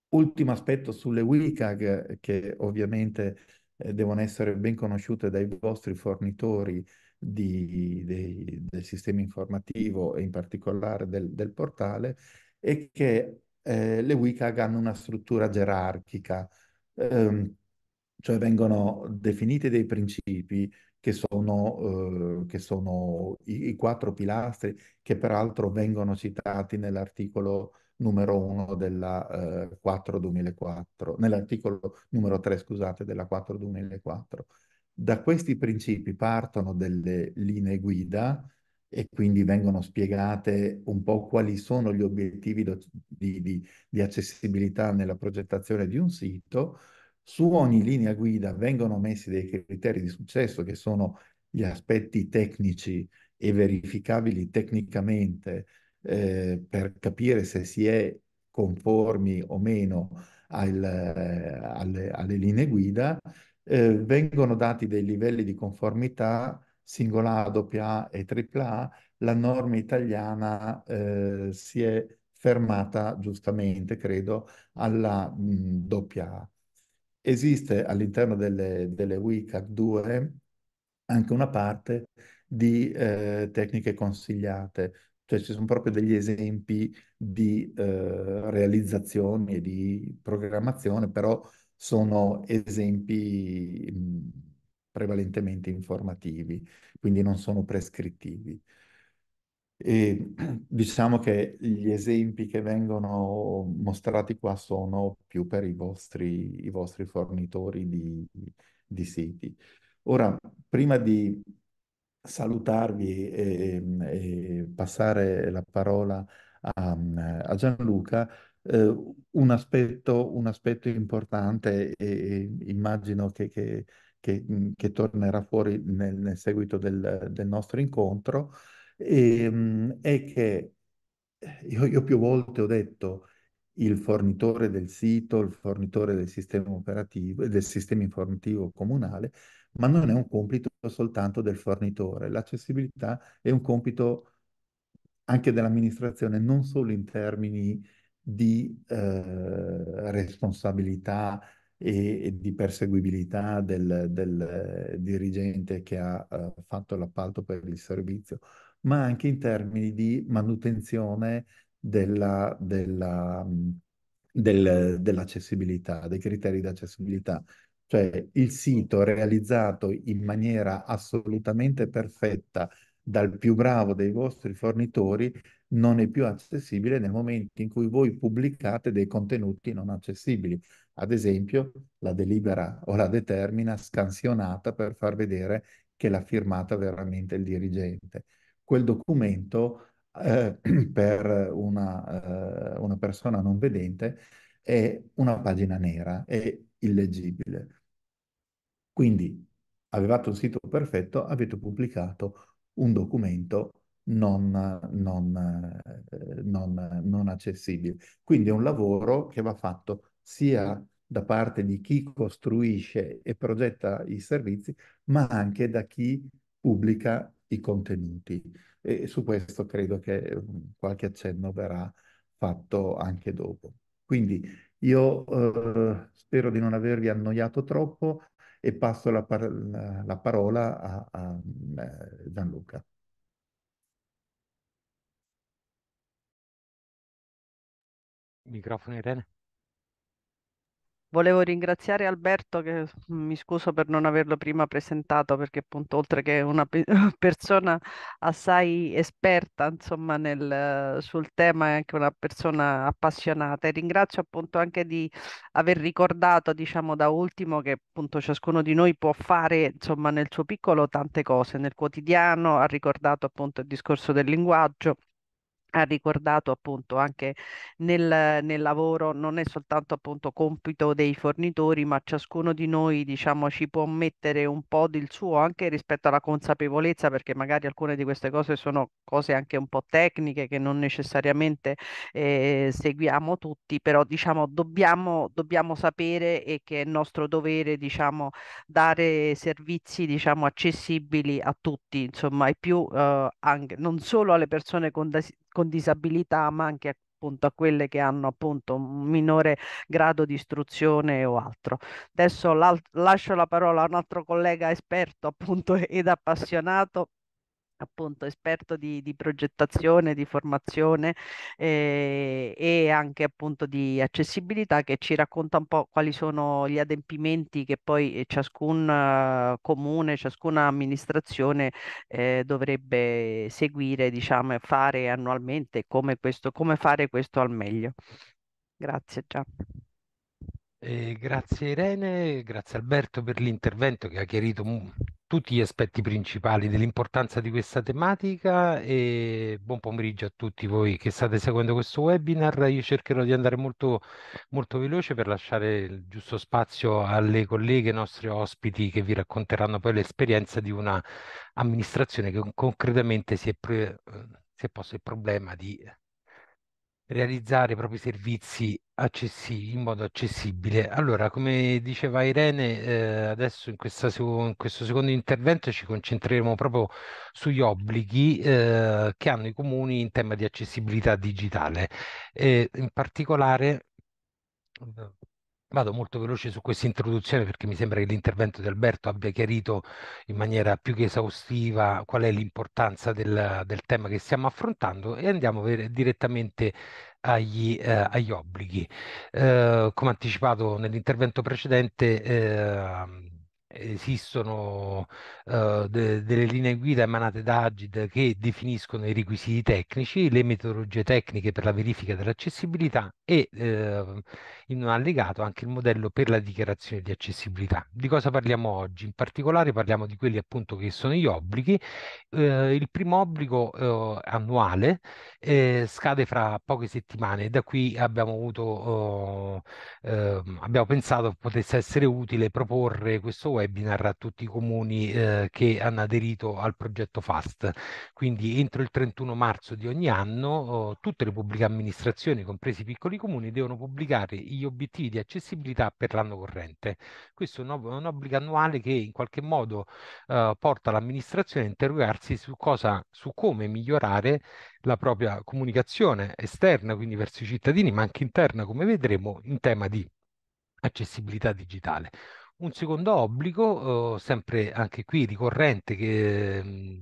ultimo aspetto sulle WCAG, che ovviamente eh, devono essere ben conosciute dai vostri fornitori di, dei, del sistema informativo e in particolare del, del portale, è che eh, le WCAG hanno una struttura gerarchica, ehm, cioè vengono definiti dei principi che sono, eh, che sono i, i, quattro pilastri che peraltro vengono citati nell'articolo numero 1 della eh, 4-2004, nell'articolo numero 3, scusate, della 4-2004. Da questi principi partono delle linee guida e quindi vengono spiegate un po' quali sono gli obiettivi di, di, di accessibilità nella progettazione di un sito. Su ogni linea guida vengono messi dei criteri di successo che sono gli aspetti tecnici e verificabili tecnicamente eh, per capire se si è conformi o meno al, alle, alle, linee guida, eh, vengono dati dei livelli di conformità singola A, doppia A e tripla A. La norma italiana eh, si è fermata giustamente, credo, alla mm, doppia A. Esiste all'interno delle, delle WICAC 2 anche una parte di eh, tecniche consigliate, cioè ci sono proprio degli esempi di eh, realizzazioni e di programmazione, però sono esempi prevalentemente informativi, quindi non sono prescrittivi. E diciamo che gli esempi che vengono mostrati qua sono più per i vostri, i vostri fornitori di, di siti. Ora, prima di salutarvi e, e, passare la parola a, a Gianluca. Eh, un, aspetto, un, aspetto, importante e, e immagino che, che, che, mm, che, tornerà fuori nel, nel seguito del, del, nostro incontro e, ehm, è che eh, io, io più volte ho detto il fornitore del sito, il fornitore del sistema operativo e del sistema informativo comunale ma non è un compito soltanto del fornitore. L'accessibilità è un compito anche dell'amministrazione, non solo in termini di eh, responsabilità e, e, di perseguibilità del, del eh, dirigente che ha eh, fatto l'appalto per il servizio, ma anche in termini di manutenzione della, della, del, dell'accessibilità, dei criteri di accessibilità. Cioè il sito realizzato in maniera assolutamente perfetta dal più bravo dei vostri fornitori non è più accessibile nel momento in cui voi pubblicate dei contenuti non accessibili. Ad esempio la delibera o la determina scansionata per far vedere che l'ha firmata veramente il dirigente. Quel documento eh, per una, eh, una persona non vedente è una pagina nera, è illeggibile. Quindi avevate un sito perfetto, avete pubblicato un documento non, non, eh, non, non accessibile. Quindi è un lavoro che va fatto sia da parte di chi costruisce e progetta i servizi, ma anche da chi pubblica i contenuti. E su questo credo che mm, qualche accenno verrà fatto anche dopo. Quindi io eh, spero di non avervi annoiato troppo, e passo la, par la parola a, a eh, Gianluca. Microfono Irene. Volevo ringraziare Alberto che mhmm, mi scuso per non averlo prima presentato perché appunto oltre che una persona assai esperta insomma nel, sul tema è anche una persona appassionata e ringrazio appunto anche di aver ricordato diciamo da ultimo che appunto ciascuno di noi può fare insomma nel suo piccolo tante cose nel quotidiano ha ricordato appunto il discorso del linguaggio ha ricordato appunto anche nel, nel, lavoro non è soltanto appunto compito dei fornitori, ma ciascuno di noi diciamo ci può mettere un po' del suo anche rispetto alla consapevolezza, perché magari alcune di queste cose sono cose anche un po' tecniche che non necessariamente eh, seguiamo tutti, però diciamo dobbiamo, dobbiamo sapere e che è nostro dovere diciamo dare servizi diciamo accessibili a tutti, insomma, e più eh, anche, non solo alle persone con con disabilità, ma anche a appunto a quelle che hanno appunto un minore grado di istruzione o altro. Adesso lascio la parola a un altro collega esperto appunto ed appassionato appunto esperto di, di, progettazione, di formazione eh, e anche appunto di accessibilità che ci racconta un po' quali sono gli adempimenti che poi eh, ciascun eh, comune, ciascuna amministrazione eh, dovrebbe seguire, diciamo, fare annualmente, come, questo, come fare questo al meglio. Grazie già. Eh, grazie Irene, grazie Alberto per l'intervento che ha chiarito mm, tutti gli aspetti principali dell'importanza di questa tematica e buon pomeriggio a tutti voi che state seguendo questo webinar. Io cercherò di andare molto, molto veloce per lasciare il giusto spazio alle colleghe, ai nostri ospiti che vi racconteranno poi l'esperienza di una amministrazione che concretamente si è, pre, eh, si è posto il problema di realizzare i propri servizi in modo accessibile. Allora, come diceva Irene, eh, adesso in, questa, in, questo secondo intervento ci concentreremo proprio sugli obblighi eh, che hanno i comuni in tema di accessibilità digitale. E in particolare Vado molto veloce su questa introduzione perché mi sembra che l'intervento di Alberto abbia chiarito in maniera più che esaustiva qual è l'importanza del, del tema che stiamo affrontando e andiamo direttamente agli, eh, agli obblighi. Eh, come anticipato nell'intervento precedente, eh, esistono uh, de delle linee guida emanate da Agid che definiscono i requisiti tecnici, le metodologie tecniche per la verifica dell'accessibilità e uh, in un allegato anche il modello per la dichiarazione di accessibilità. Di cosa parliamo oggi? In particolare parliamo di quelli appunto che sono gli obblighi. Uh, il primo obbligo eh, annuale scade fra poche settimane e da qui abbiamo avuto oh, ehm, abbiamo pensato potesse essere utile proporre questo web webinar a tutti i comuni eh, che hanno aderito al progetto FAST. Quindi entro il 31 marzo di ogni anno eh, tutte le pubbliche amministrazioni, compresi i piccoli comuni, devono pubblicare gli obiettivi di accessibilità per l'anno corrente. Questo è un, un, obbligo annuale che in qualche modo eh, porta l'amministrazione a interrogarsi su, cosa, su come migliorare la propria comunicazione esterna, quindi verso i cittadini, ma anche interna, come vedremo, in tema di accessibilità digitale. Un secondo obbligo, uhm, sempre anche qui ricorrente, che, mhmm,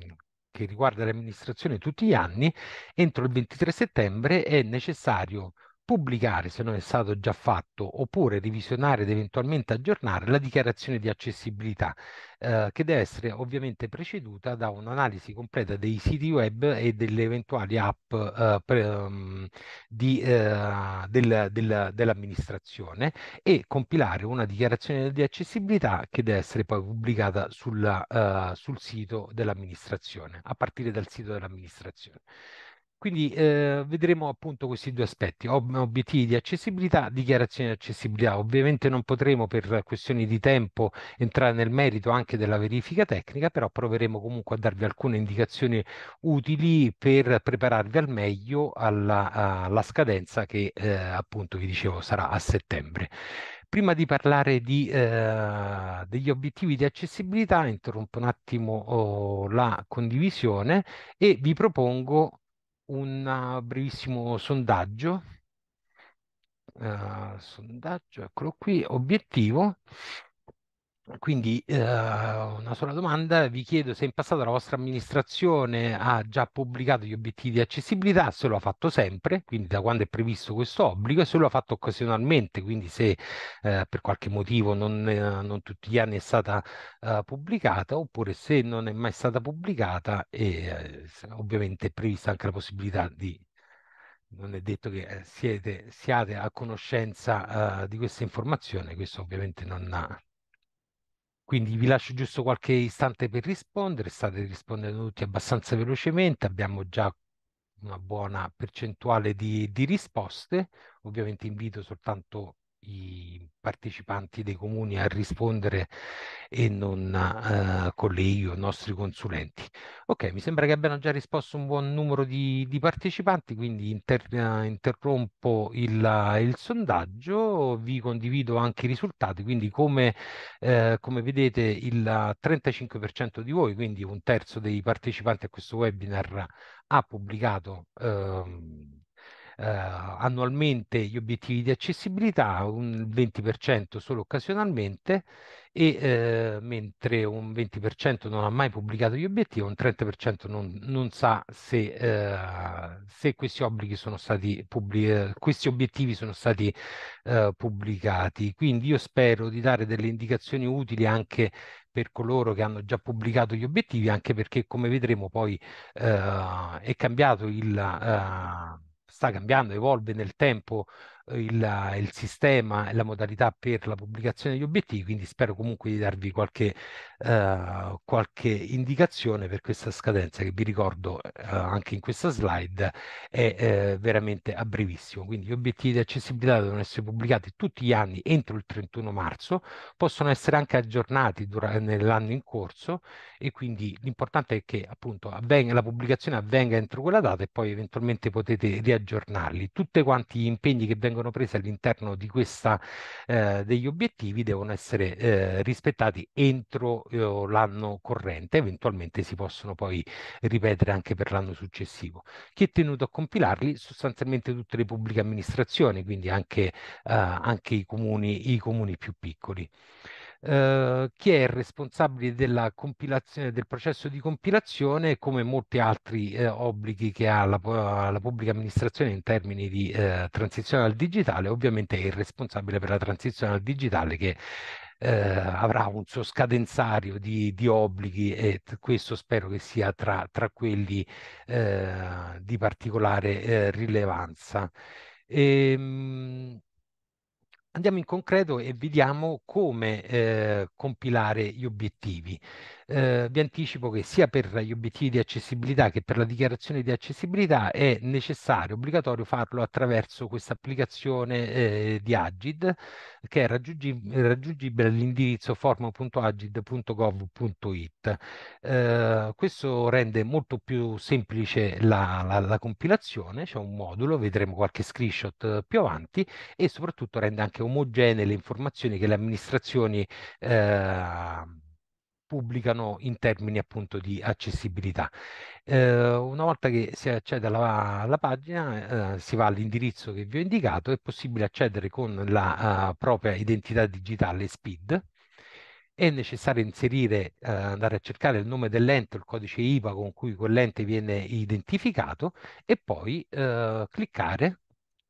che riguarda l'amministrazione tutti gli anni, entro il 23 settembre è necessario pubblicare, se non è stato già fatto, oppure revisionare ed eventualmente aggiornare la dichiarazione di accessibilità, eh, che deve essere ovviamente preceduta da un'analisi completa dei siti web e delle eventuali app eh, pre, um, di, eh, del, del, dell'amministrazione e compilare una dichiarazione di accessibilità che deve essere poi pubblicata sulla, eh, sul sito dell'amministrazione, a partire dal sito dell'amministrazione. Quindi eh, vedremo appunto questi due aspetti, ob obiettivi di accessibilità, dichiarazioni di accessibilità. Ovviamente non potremo per questioni di tempo entrare nel merito anche della verifica tecnica, però proveremo comunque a darvi alcune indicazioni utili per prepararvi al meglio alla, alla scadenza che eh, appunto vi dicevo sarà a settembre. Prima di parlare di, eh, degli obiettivi di accessibilità, interrompo un attimo oh, la condivisione e vi propongo un ah, brevissimo sondaggio. Uh, sondaggio, eccolo qui, obiettivo quindi eh, una sola domanda, vi chiedo se in passato la vostra amministrazione ha già pubblicato gli obiettivi di accessibilità, se lo ha fatto sempre, quindi da quando è previsto questo obbligo, e se lo ha fatto occasionalmente, quindi se eh, per qualche motivo non, eh, non, tutti gli anni è stata eh, pubblicata, oppure se non è mai stata pubblicata e eh, ovviamente è prevista anche la possibilità di non è detto che eh, siete, siate a conoscenza uh, di questa informazione, questo ovviamente non, quindi vi lascio giusto qualche istante per rispondere, state rispondendo tutti abbastanza velocemente, abbiamo già una buona percentuale di, di risposte, ovviamente invito soltanto i partecipanti dei comuni a rispondere e non eh, con le i nostri consulenti. Ok, mi sembra che abbiano già risposto un buon numero di, di partecipanti, quindi inter, eh, interrompo il, eh, il, sondaggio, vi condivido anche i risultati, quindi come, eh, come vedete il 35% di voi, quindi un terzo dei partecipanti a questo webinar ha pubblicato... Ehm, eh, annualmente gli obiettivi di accessibilità, un 20% solo occasionalmente, e, eh, mentre un 20% non ha mai pubblicato gli obiettivi, un 30% non, non sa se, eh, se questi, ehm, questi, obiettivi sono stati ehm, pubblicati. Quindi io spero di dare delle indicazioni utili anche per coloro che hanno già pubblicato gli obiettivi, anche perché come vedremo poi ehm, è cambiato il sta cambiando, evolve nel tempo il, il sistema e la modalità per la pubblicazione degli obiettivi, quindi spero comunque di darvi qualche, eh, qualche indicazione per questa scadenza che vi ricordo eh, anche in questa slide è eh, veramente a brevissimo. Quindi gli obiettivi di accessibilità devono essere pubblicati tutti gli anni entro il 31 marzo, possono essere anche aggiornati nell'anno in corso e quindi l'importante è che appunto avvenga, la pubblicazione avvenga entro quella data e poi eventualmente potete riaggiornarli. Tutti quanti gli impegni che vengono vengono prese all'interno di questa eh, degli obiettivi devono essere eh, rispettati entro eh, l'anno corrente, eventualmente si possono poi ripetere anche per l'anno successivo. Chi è tenuto a compilarli? Sostanzialmente tutte le pubbliche amministrazioni, quindi anche, eh, anche i, comuni, i comuni più piccoli eh, chi è il responsabile della compilazione del processo di compilazione come molti altri eh, obblighi che ha la, la, pubblica amministrazione in termini di eh, transizione al digitale, ovviamente è il responsabile per la transizione al digitale che eh, avrà un suo scadenzario di, di, obblighi e questo spero che sia tra, tra quelli eh, di particolare eh, rilevanza. E, ehm, andiamo in concreto e vediamo come eh, compilare gli obiettivi eh, vi anticipo che sia per gli obiettivi di accessibilità che per la dichiarazione di accessibilità è necessario, obbligatorio farlo attraverso questa applicazione eh, di Agid che è raggiungibile, raggiungibile all'indirizzo forma.agid.gov.it. Eh, questo rende molto più semplice la, la, la compilazione, c'è un modulo, vedremo qualche screenshot eh, più avanti e soprattutto rende anche omogenee le informazioni che le amministrazioni eh, pubblicano in termini appunto di accessibilità. Eh, una volta che si accede alla, alla pagina eh, si va all'indirizzo che vi ho indicato, è possibile accedere con la uh, propria identità digitale SPID, è necessario inserire, eh, andare a cercare il nome dell'ente, il codice IVA con cui quell'ente viene identificato e poi eh, cliccare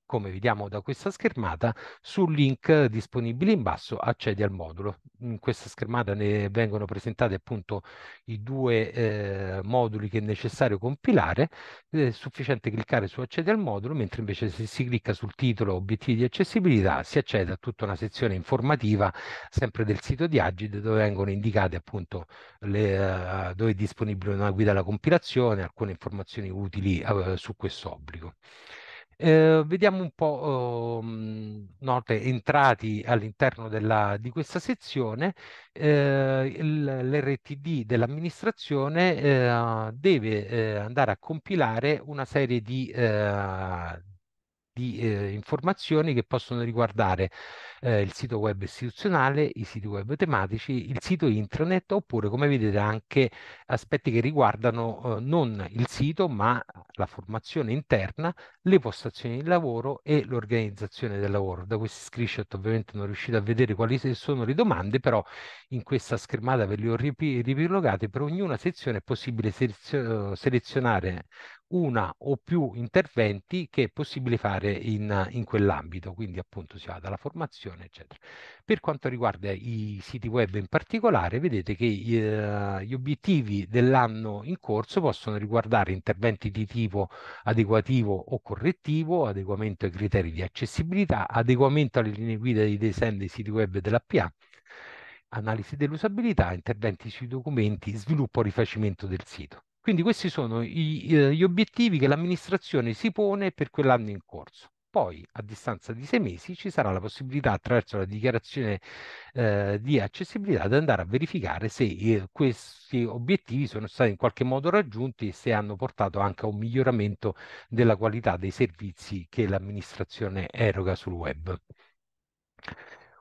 come vediamo da questa schermata, sul link disponibile in basso accedi al modulo. In questa schermata ne vengono presentati appunto i due eh, moduli che è necessario compilare, è eh, sufficiente cliccare su accedi al modulo, mentre invece se si clicca sul titolo obiettivi di accessibilità si accede a tutta una sezione informativa sempre del sito di Agid dove vengono indicate appunto le, uh, dove è disponibile una guida alla compilazione, alcune informazioni utili uh, su questo obbligo. Eh, vediamo un po' ehm, note entrati all'interno di questa sezione. Eh, L'RTD dell'amministrazione eh, deve ehm, andare a compilare una serie di ehm, di eh, informazioni che possono riguardare eh, il sito web istituzionale, i siti web tematici, il sito intranet oppure come vedete anche aspetti che riguardano eh, non il sito ma la formazione interna, le postazioni di lavoro e l'organizzazione del lavoro. Da questi screenshot ovviamente non riuscite a vedere quali sono le domande, però in questa schermata ve le ho ripilogate, per ognuna sezione è possibile selezionare una o più interventi che è possibile fare in, in quell'ambito, quindi appunto si va dalla formazione, eccetera. Per quanto riguarda i siti web in particolare, vedete che eh, gli obiettivi dell'anno in corso possono riguardare interventi di tipo adeguativo o correttivo, adeguamento ai criteri di accessibilità, adeguamento alle linee guida di design dei siti web dell'APA, analisi dell'usabilità, interventi sui documenti, sviluppo e rifacimento del sito. Quindi questi sono i, eh, gli obiettivi che l'amministrazione si pone per quell'anno in corso. Poi, a distanza di sei mesi, ci sarà la possibilità, attraverso la dichiarazione eh, di accessibilità, di andare a verificare se eh, questi obiettivi sono stati in qualche modo raggiunti e se hanno portato anche a un miglioramento della qualità dei servizi che l'amministrazione eroga sul web.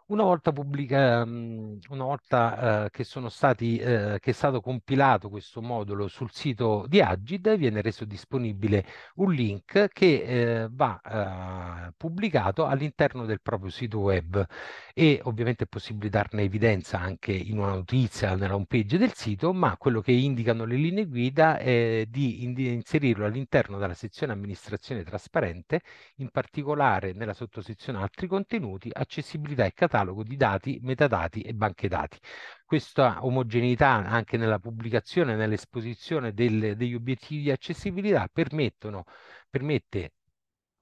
Una volta, pubblica, mhmm, una volta eh, che, stati, eh, che, è stato compilato questo modulo sul sito di Agid, viene reso disponibile un link che eh, va eh, pubblicato all'interno del proprio sito web e ovviamente è possibile darne evidenza anche in una notizia nella home page del sito, ma quello che indicano le linee guida è di inserirlo all'interno della sezione amministrazione trasparente, in particolare nella sottosezione altri contenuti, accessibilità e catalogo catalogo di dati, metadati e banche dati. Questa omogeneità anche nella pubblicazione e nell'esposizione degli obiettivi di accessibilità permette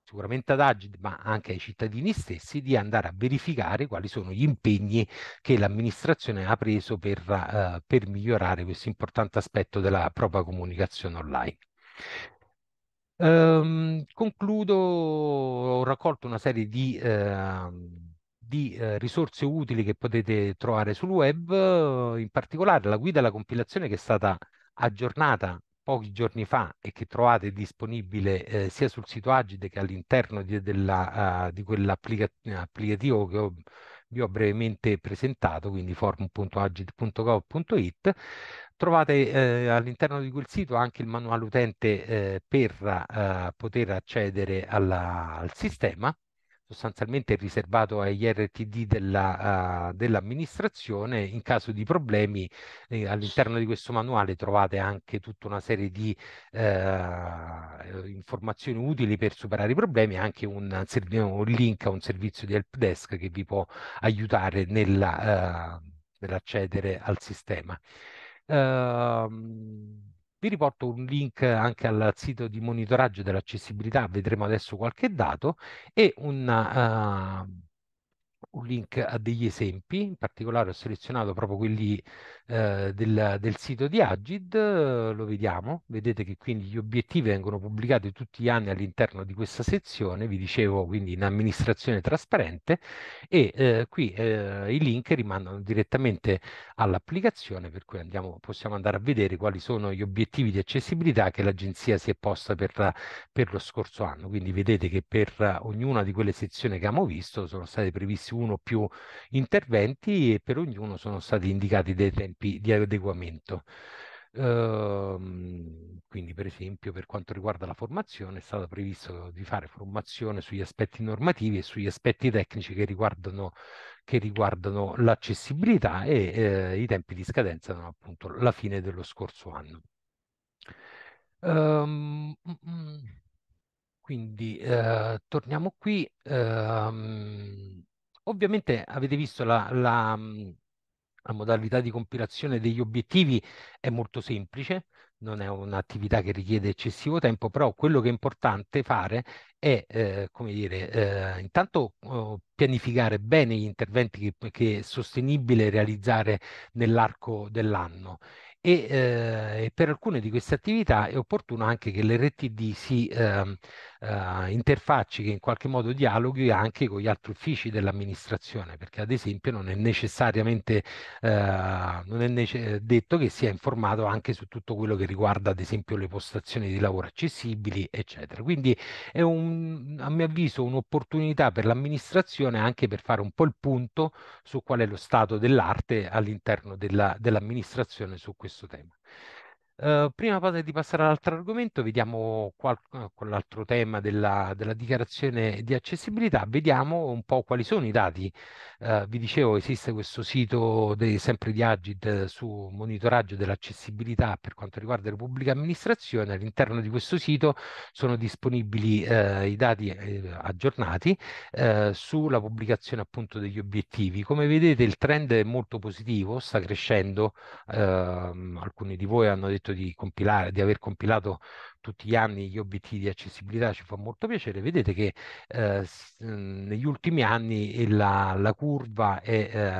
sicuramente ad Agid, ma anche ai cittadini stessi, di andare a verificare quali sono gli impegni che l'amministrazione ha preso per, eh, per migliorare questo importante aspetto della propria comunicazione online. Ehm, concludo, ho raccolto una serie di eh, di eh, risorse utili che potete trovare sul web, eh, in particolare la guida alla compilazione che è stata aggiornata pochi giorni fa e che trovate disponibile eh, sia sul sito Agide che all'interno di, della, uh, di quell'applicativo che ho, vi ho brevemente presentato, quindi forum.agide.gov.it. Trovate eh, all'interno di quel sito anche il manuale utente eh, per eh, poter accedere alla, al sistema sostanzialmente riservato agli RTD della, uh, dell'amministrazione. In caso di problemi eh, all'interno di questo manuale trovate anche tutta una serie di uh, informazioni utili per superare i problemi, anche un, un, link a un servizio di help desk che vi può aiutare eh, nell'accedere uh, nell al sistema. Uh, vi riporto un link anche al sito di monitoraggio dell'accessibilità, vedremo adesso qualche dato e un, uh, un link a degli esempi, in particolare ho selezionato proprio quelli eh, del, del, sito di Agid, lo vediamo, vedete che quindi gli obiettivi vengono pubblicati tutti gli anni all'interno di questa sezione, vi dicevo quindi in amministrazione trasparente e eh, qui eh, i link rimandano direttamente all'applicazione per cui andiamo, possiamo andare a vedere quali sono gli obiettivi di accessibilità che l'agenzia si è posta per, per lo scorso anno, quindi vedete che per ognuna di quelle sezioni che abbiamo visto sono stati previsti uno o più interventi e per ognuno sono stati indicati dei tempi tempi di adeguamento. Uh, quindi per esempio per quanto riguarda la formazione è stato previsto di fare formazione sugli aspetti normativi e sugli aspetti tecnici che riguardano, riguardano l'accessibilità e eh, i tempi di scadenza sono appunto la fine dello scorso anno. Um, quindi eh, torniamo qui. Um, ovviamente avete visto la, la la modalità di compilazione degli obiettivi è molto semplice, non è un'attività che richiede eccessivo tempo, però quello che è importante fare è, eh, come dire, eh, intanto eh, pianificare bene gli interventi che, che è sostenibile realizzare nell'arco dell'anno e eh, per alcune di queste attività è opportuno anche che l'RTD si eh, eh, interfacci che in qualche modo dialoghi anche con gli altri uffici dell'amministrazione, perché ad esempio non è necessariamente eh, non è nece detto che sia informato anche su tutto quello che riguarda ad esempio le postazioni di lavoro accessibili, eccetera. Quindi è un, a mio avviso un'opportunità per l'amministrazione anche per fare un po' il punto su qual è lo stato dell'arte all'interno dell'amministrazione su questo tema. Uhm, prima cosa di passare all'altro argomento, vediamo qual- eh, quell'altro tema della, della, dichiarazione di accessibilità, vediamo un po' quali sono i dati. Uh, vi dicevo, esiste questo sito dei, sempre di Agid su monitoraggio dell'accessibilità per quanto riguarda le pubbliche amministrazioni. All'interno di questo sito sono disponibili uh, i dati eh, aggiornati sulla pubblicazione appunto degli obiettivi. Come vedete il trend è molto positivo, sta crescendo. Uhm, alcuni di voi hanno detto detto di, compilare, di aver compilato tutti gli anni gli obiettivi di accessibilità ci fa molto piacere, vedete che eh, mhmm, negli ultimi anni la, la curva è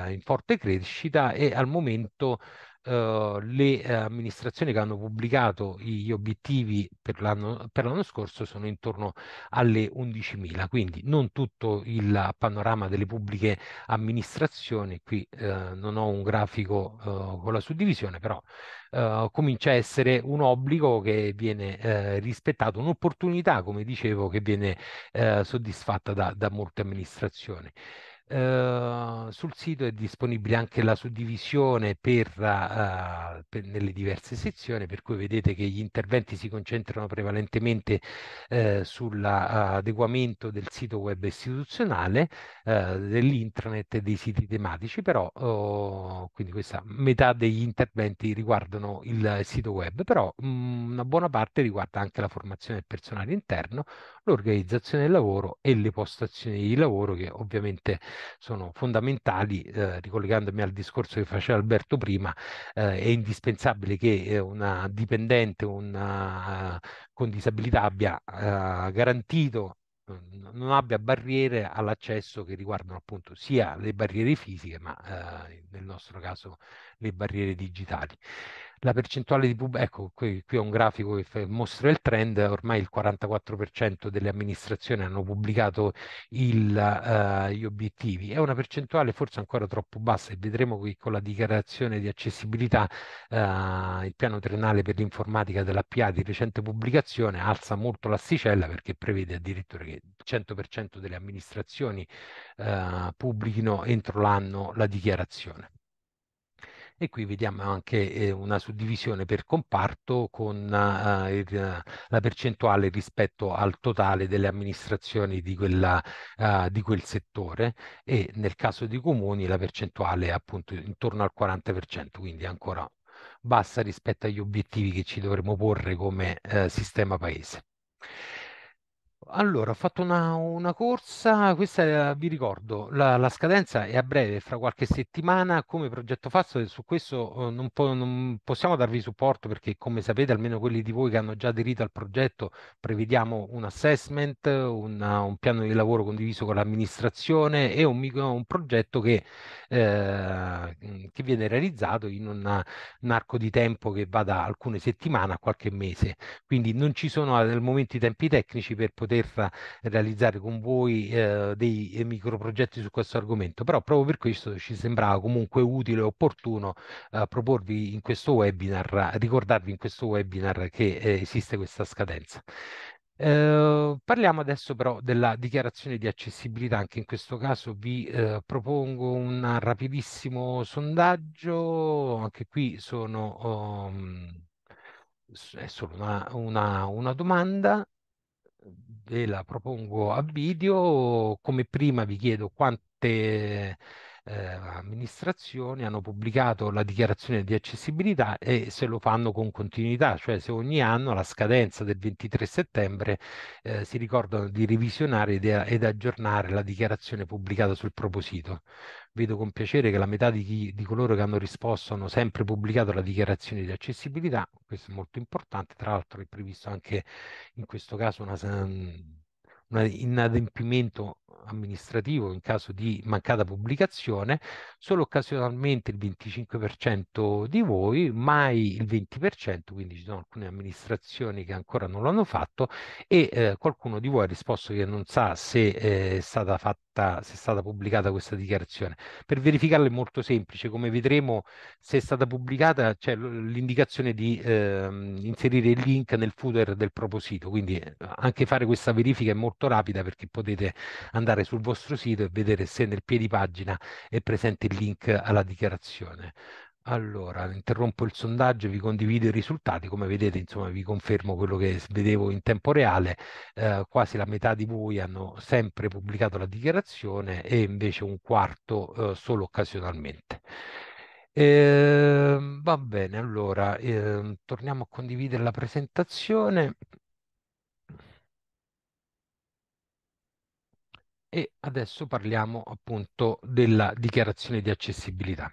eh, in forte crescita e al momento Uh, le uh, amministrazioni che hanno pubblicato gli obiettivi per l'anno, per l'anno scorso sono intorno alle 11.000, quindi non tutto il panorama delle pubbliche amministrazioni, qui uh, non ho un grafico uhm, con la suddivisione, però uhm, comincia a essere un obbligo che viene ehm, rispettato, un'opportunità, come dicevo, che viene soddisfatta da, da molte amministrazioni. Uh, sul sito è disponibile anche la suddivisione per, uh, per, nelle diverse sezioni, per cui vedete che gli interventi si concentrano prevalentemente uh, sull'adeguamento del sito web istituzionale, eh, dell'intranet e dei siti tematici, però oh, quindi questa metà degli interventi riguardano il sito web, però mh, mm, una buona parte riguarda anche la formazione del personale interno, l'organizzazione del lavoro e le postazioni di lavoro che ovviamente sono fondamentali, eh, ricollegandomi al discorso che faceva Alberto prima, eh, è indispensabile che eh, una dipendente una, con disabilità abbia eh, garantito eh, non abbia barriere all'accesso che riguardano appunto sia le barriere fisiche ma eh, nel nostro caso le barriere digitali la percentuale di pubblico, ecco qui, qui, ho un grafico che mostra il trend, ormai il 44% delle amministrazioni hanno pubblicato il, uh, gli obiettivi, è una percentuale forse ancora troppo bassa e vedremo qui con la dichiarazione di accessibilità uh, il piano triennale per l'informatica dell'APA di recente pubblicazione alza molto l'asticella perché prevede addirittura che il 100% delle amministrazioni uh, pubblichino entro l'anno la dichiarazione e qui vediamo anche eh, una suddivisione per comparto con eh, il, la percentuale rispetto al totale delle amministrazioni di, quella, eh, di, quel settore e nel caso di comuni la percentuale è appunto intorno al 40%, quindi ancora bassa rispetto agli obiettivi che ci dovremmo porre come eh, sistema paese. Allora, ho fatto una, una corsa, questa vi ricordo, la, la scadenza è a breve, fra qualche settimana, come progetto FAS, su questo eh, non, po- non possiamo darvi supporto perché come sapete, almeno quelli di voi che hanno già aderito al progetto, prevediamo un assessment, una- un piano di lavoro condiviso con l'amministrazione e un, un progetto che, eh, che viene realizzato in una- un arco di tempo che va da alcune settimane a qualche mese. Quindi non ci sono eh, al momento i tempi tecnici per poter poter realizzare con voi eh, dei eh, microprogetti su questo argomento, però proprio per questo ci sembrava comunque utile e opportuno eh, proporvi in questo webinar, ricordarvi in questo webinar che eh, esiste questa scadenza. Eh, parliamo adesso però della dichiarazione di accessibilità, anche in questo caso vi eh, propongo un rapidissimo sondaggio, anche qui sono, um, è solo una, una, una domanda, ve la propongo a video. Come prima vi chiedo quante eh, amministrazioni hanno pubblicato la dichiarazione di accessibilità e se lo fanno con continuità, cioè se ogni anno alla scadenza del 23 settembre eh, si ricordano di revisionare ed, ed aggiornare la dichiarazione pubblicata sul proposito. Vedo con piacere che la metà di, chi, di, coloro che hanno risposto hanno sempre pubblicato la dichiarazione di accessibilità, questo è molto importante, tra l'altro è previsto anche in questo caso una, un inadempimento amministrativo in caso di mancata pubblicazione, solo occasionalmente il 25% di voi, mai il 20%, quindi ci sono alcune amministrazioni che ancora non l'hanno fatto e eh, qualcuno di voi ha risposto che non sa se eh, è stata fatta, se è stata pubblicata questa dichiarazione. Per verificarla è molto semplice, come vedremo se è stata pubblicata c'è l'indicazione di eh, inserire il link nel footer del proposito, quindi eh, anche fare questa verifica è molto rapida perché potete andare andare sul vostro sito e vedere se nel piedi pagina è presente il link alla dichiarazione. Allora, interrompo il sondaggio, vi condivido i risultati, come vedete insomma vi confermo quello che vedevo in tempo reale, eh, quasi la metà di voi hanno sempre pubblicato la dichiarazione e invece un quarto eh, solo occasionalmente. Eh, va bene, allora ehm, torniamo a condividere la presentazione. e adesso parliamo appunto della dichiarazione di accessibilità.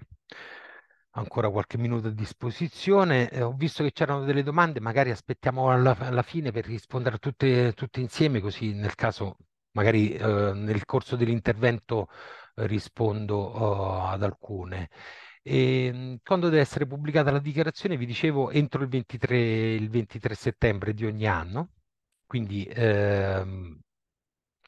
Ancora qualche minuto a disposizione, eh, ho visto che c'erano delle domande, magari aspettiamo alla, alla fine per rispondere a tutte, tutte, insieme, così nel caso magari eh, nel corso dell'intervento eh, rispondo oh, ad alcune. E ehm, quando deve essere pubblicata la dichiarazione, vi dicevo, entro il 23, il 23 settembre di ogni anno, quindi eh,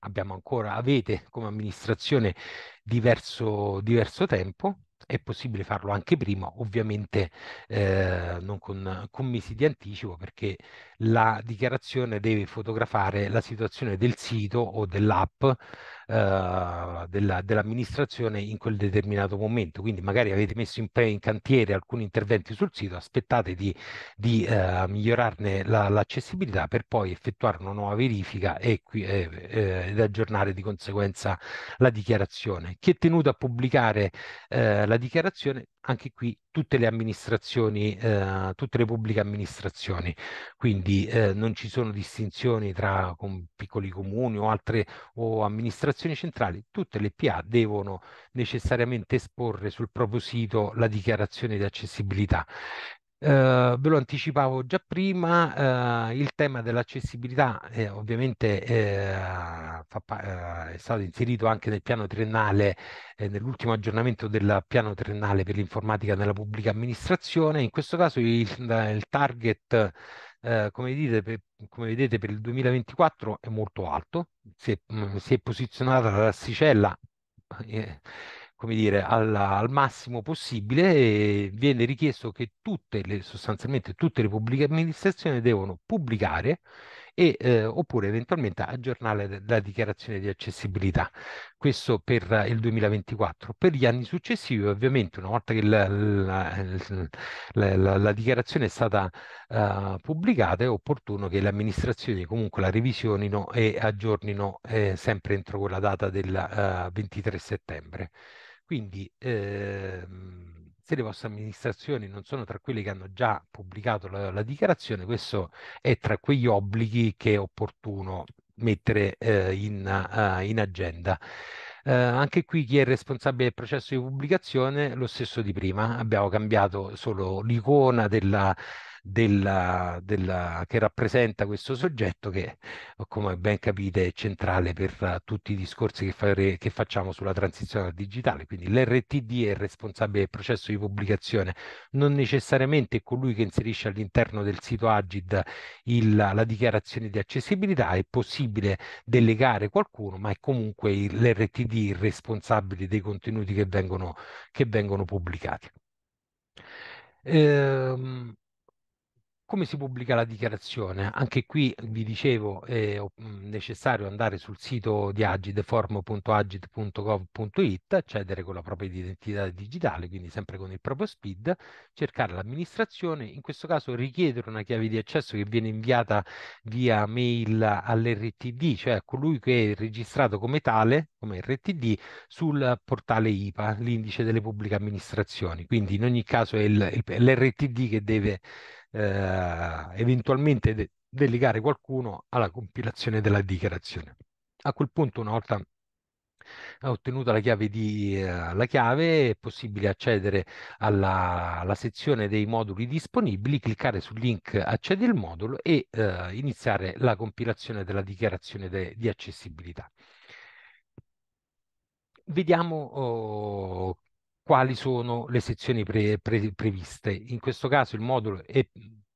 abbiamo ancora, avete come amministrazione diverso, diverso tempo, è possibile farlo anche prima, ovviamente eh, non con, con, mesi di anticipo perché la dichiarazione deve fotografare la situazione del sito o dell'app eh, della, dell'amministrazione in quel determinato momento. Quindi magari avete messo in, pre, in cantiere alcuni interventi sul sito, aspettate di, di eh, migliorarne la, l'accessibilità per poi effettuare una nuova verifica e, eh, eh, ed aggiornare di conseguenza la dichiarazione. Chi è tenuto a pubblicare eh, la dichiarazione anche qui tutte le amministrazioni, eh, tutte le pubbliche amministrazioni, quindi eh, non ci sono distinzioni tra piccoli comuni o altre o amministrazioni centrali, tutte le PA devono necessariamente esporre sul proprio sito la dichiarazione di accessibilità. Eh, ve lo anticipavo già prima, eh, il tema dell'accessibilità eh, ovviamente ehm, fa, ehm, è stato inserito anche nel piano triennale, eh, nell'ultimo aggiornamento del piano triennale per l'informatica nella pubblica amministrazione. In questo caso il, il target, ehm, come, dite, per, come, vedete, per il 2024 è molto alto, si è, mh, mm, si è posizionata l'asticella come dire, alla, al massimo possibile viene richiesto che tutte le, sostanzialmente tutte le pubbliche amministrazioni devono pubblicare e, eh, oppure eventualmente aggiornare la dichiarazione di accessibilità. Questo per il 2024. Per gli anni successivi, ovviamente, una volta che la, la, la, la dichiarazione è stata uh, pubblicata, è opportuno che le amministrazioni comunque la revisionino e aggiornino eh, sempre entro quella data del uh, eh, 23 settembre. Quindi ehm, se le vostre amministrazioni non sono tra quelli che hanno già pubblicato la, la dichiarazione, questo è tra quegli obblighi che è opportuno mettere eh, in, uh, in, agenda. Uh, anche qui chi è responsabile del processo di pubblicazione, lo stesso di prima, abbiamo cambiato solo l'icona della, della, della, che rappresenta questo soggetto che, come ben capite, è centrale per tutti i discorsi che, fare, che facciamo sulla transizione al digitale. Quindi l'RTD è il responsabile del processo di pubblicazione, non necessariamente è colui che inserisce all'interno del sito Agid il, la dichiarazione di accessibilità, è possibile delegare qualcuno, ma è comunque l'RTD il responsabile dei contenuti che vengono, che vengono pubblicati. Ehm, come si pubblica la dichiarazione? Anche qui vi dicevo è mhmm, necessario andare sul sito di Agid, form.agid.gov.it, accedere con la propria identità digitale, quindi sempre con il proprio SPID, cercare l'amministrazione, in questo caso richiedere una chiave di accesso che viene inviata via mail all'RTD, cioè a colui che è registrato come tale, come RTD, sul portale IPA, l'indice delle pubbliche amministrazioni. Quindi in ogni caso è l'RTD che deve eh, eventualmente de- delegare qualcuno alla compilazione della dichiarazione. A quel punto, una volta eh, ottenuta la chiave, di, eh, la chiave è possibile accedere alla, alla, sezione dei moduli disponibili, cliccare sul link accedi al modulo e eh, iniziare la compilazione della dichiarazione de- di accessibilità. Vediamo oh, quali sono le sezioni pre, pre, previste. In questo caso il modulo è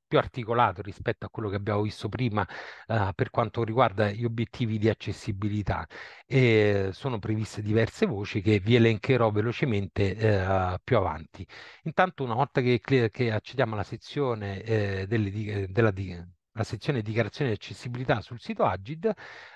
più articolato rispetto a quello che abbiamo visto prima eh, per quanto riguarda gli obiettivi di accessibilità e sono previste diverse voci che vi elencherò velocemente eh, più avanti. Intanto una volta che, che accediamo alla sezione eh, delle, della la sezione dichiarazioni di accessibilità sul sito Agid,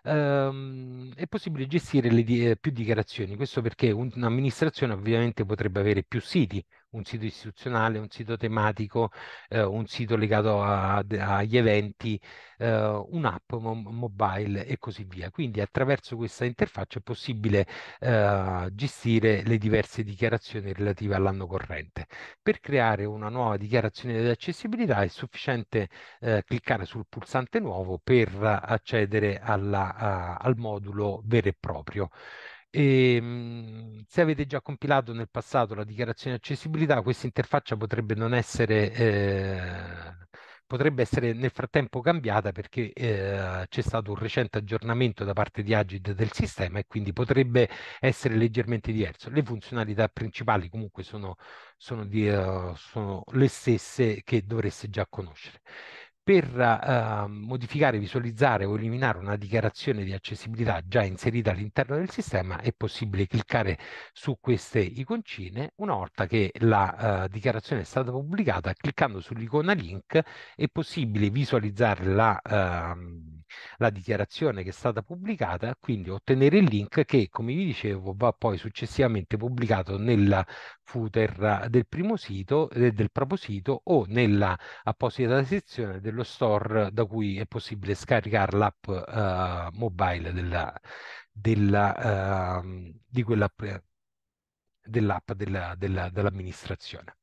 ehm, è possibile gestire le, eh, più dichiarazioni. Questo perché un'amministrazione ovviamente potrebbe avere più siti, un sito istituzionale, un sito tematico, eh, un sito legato a, a, agli eventi, eh, un'app mo mobile e così via. Quindi attraverso questa interfaccia è possibile eh, gestire le diverse dichiarazioni relative all'anno corrente. Per creare una nuova dichiarazione di accessibilità è sufficiente eh, cliccare sul pulsante nuovo per accedere alla, a, eh, al modulo vero e proprio. E, ehm, se avete già compilato nel passato la dichiarazione di accessibilità, questa interfaccia potrebbe non essere, eh, potrebbe essere nel frattempo cambiata perché eh, c'è stato un recente aggiornamento da parte di Agid del sistema e quindi potrebbe essere leggermente diverso. Le funzionalità principali comunque sono, sono, di, uh, sono le stesse che dovreste già conoscere per eh, modificare, visualizzare o eliminare una dichiarazione di accessibilità già inserita all'interno del sistema è possibile cliccare su queste iconcine una volta che la eh, dichiarazione è stata pubblicata cliccando sull'icona link è possibile visualizzare la eh, la dichiarazione che è stata pubblicata, quindi ottenere il link che, come vi dicevo, va poi successivamente pubblicato nella footer del primo sito, eh, del proprio sito o nella apposita sezione dello store da cui è possibile scaricare l'app uh, mobile della, della, uh, di quella eh, dell'app della, della, dell'amministrazione.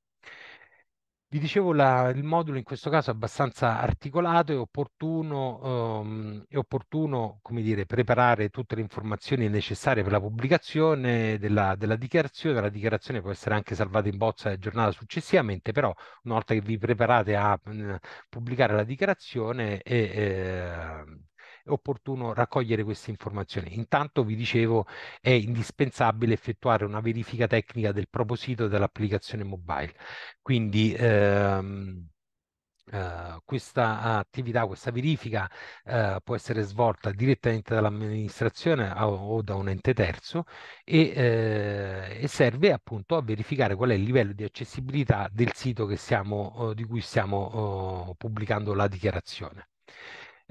Vi dicevo la, il modulo in questo caso è abbastanza articolato e opportuno, um, è opportuno come dire, preparare tutte le informazioni necessarie per la pubblicazione della, della, dichiarazione. La dichiarazione può essere anche salvata in bozza e aggiornata successivamente, però una volta che vi preparate a mh, mm, pubblicare la dichiarazione e, eh, opportuno raccogliere queste informazioni. Intanto vi dicevo è indispensabile effettuare una verifica tecnica del proprio sito dell'applicazione mobile. Quindi ehm, Uh, questa attività, questa verifica uh, può essere svolta direttamente dall'amministrazione o, o, da un ente terzo e, uh, e, serve appunto a verificare qual è il livello di accessibilità del sito che stiamo, di cui stiamo pubblicando la dichiarazione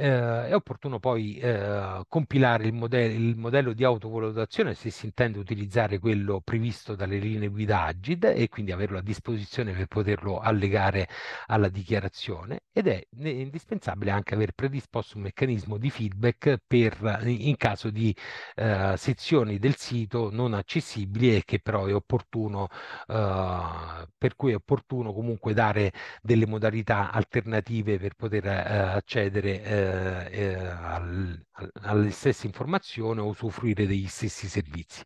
eh, è opportuno poi eh, compilare il modello, il modello di autovalutazione se si intende utilizzare quello previsto dalle linee guida AGID e quindi averlo a disposizione per poterlo allegare alla dichiarazione ed è indispensabile anche aver predisposto un meccanismo di feedback per, eh, in caso di eh, sezioni del sito non accessibili e che però è opportuno, eh, per cui è opportuno comunque dare delle modalità alternative per poter eh, accedere eh, eh alle stesse informazioni o usufruire degli stessi servizi.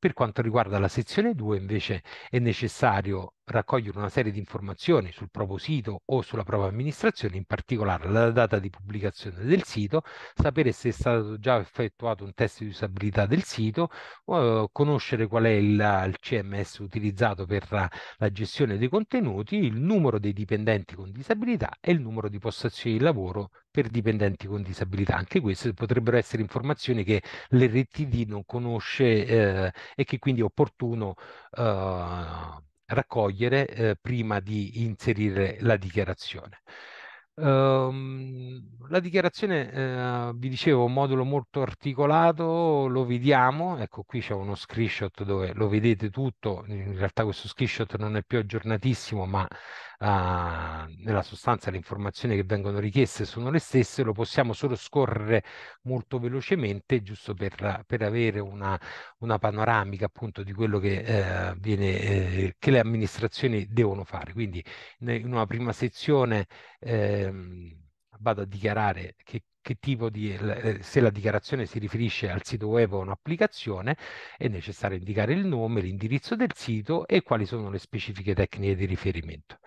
Per quanto riguarda la sezione 2 invece è necessario raccogliere una serie di informazioni sul proprio sito o sulla propria amministrazione, in particolare la data di pubblicazione del sito, sapere se è stato già effettuato un test di usabilità del sito, eh, conoscere qual è il, il CMS utilizzato per la gestione dei contenuti, il numero dei dipendenti con disabilità e il numero di postazioni di lavoro per dipendenti con disabilità. Anche queste potrebbero essere informazioni che l'RTD non conosce eh, e che quindi è opportuno eh, raccogliere eh, prima di inserire la dichiarazione. Um, la dichiarazione, eh, vi dicevo, un modulo molto articolato, lo vediamo, ecco qui c'è uno screenshot dove lo vedete tutto, in realtà questo screenshot non è più aggiornatissimo, ma Ah, nella sostanza le informazioni che vengono richieste sono le stesse, lo possiamo solo scorrere molto velocemente, giusto per, per avere una, una, panoramica appunto di quello che, eh, viene, eh, che le amministrazioni devono fare. Quindi in una prima sezione eh, vado a dichiarare che che tipo di, eh, eh, se la dichiarazione si riferisce al sito web o a un'applicazione, è necessario indicare il nome, l'indirizzo del sito e quali sono le specifiche tecniche di riferimento.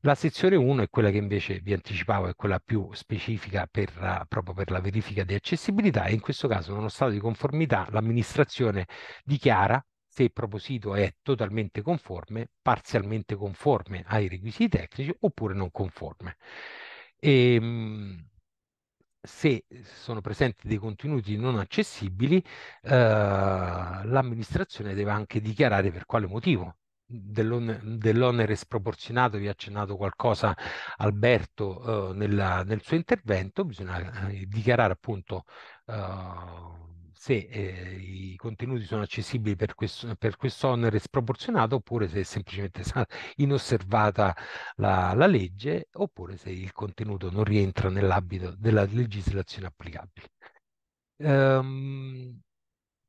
La sezione 1 è quella che invece vi anticipavo, è quella più specifica per, eh, proprio per la verifica di accessibilità e in questo caso, nello stato di conformità, l'amministrazione dichiara se il proprio sito è totalmente conforme, parzialmente conforme ai requisiti tecnici oppure non conforme. E, ehm, se sono presenti dei contenuti non accessibili, eh, l'amministrazione deve anche dichiarare per quale motivo dell'onere sproporzionato, vi ha accennato qualcosa Alberto eh, nella, nel suo intervento, bisogna eh, dichiarare appunto eh, se eh, i contenuti sono accessibili per questo, per questo onere sproporzionato oppure se è semplicemente inosservata la, la legge oppure se il contenuto non rientra nell'ambito della legislazione applicabile. Um,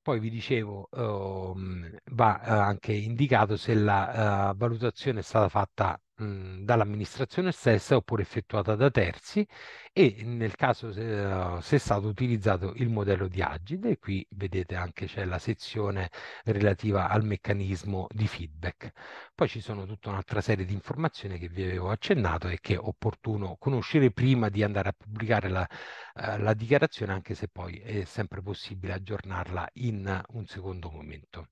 poi vi dicevo, um, va eh, anche indicato se la uh, valutazione è stata fatta Mhmm, dall'amministrazione stessa oppure effettuata da terzi e nel caso se, uhm, se, è stato utilizzato il modello di Agile, qui vedete anche c'è la sezione relativa al meccanismo di feedback. Poi ci sono tutta un'altra serie di informazioni che vi avevo accennato e che è opportuno conoscere prima di andare a pubblicare la, uhm, la dichiarazione, anche se poi è sempre possibile aggiornarla in un secondo momento.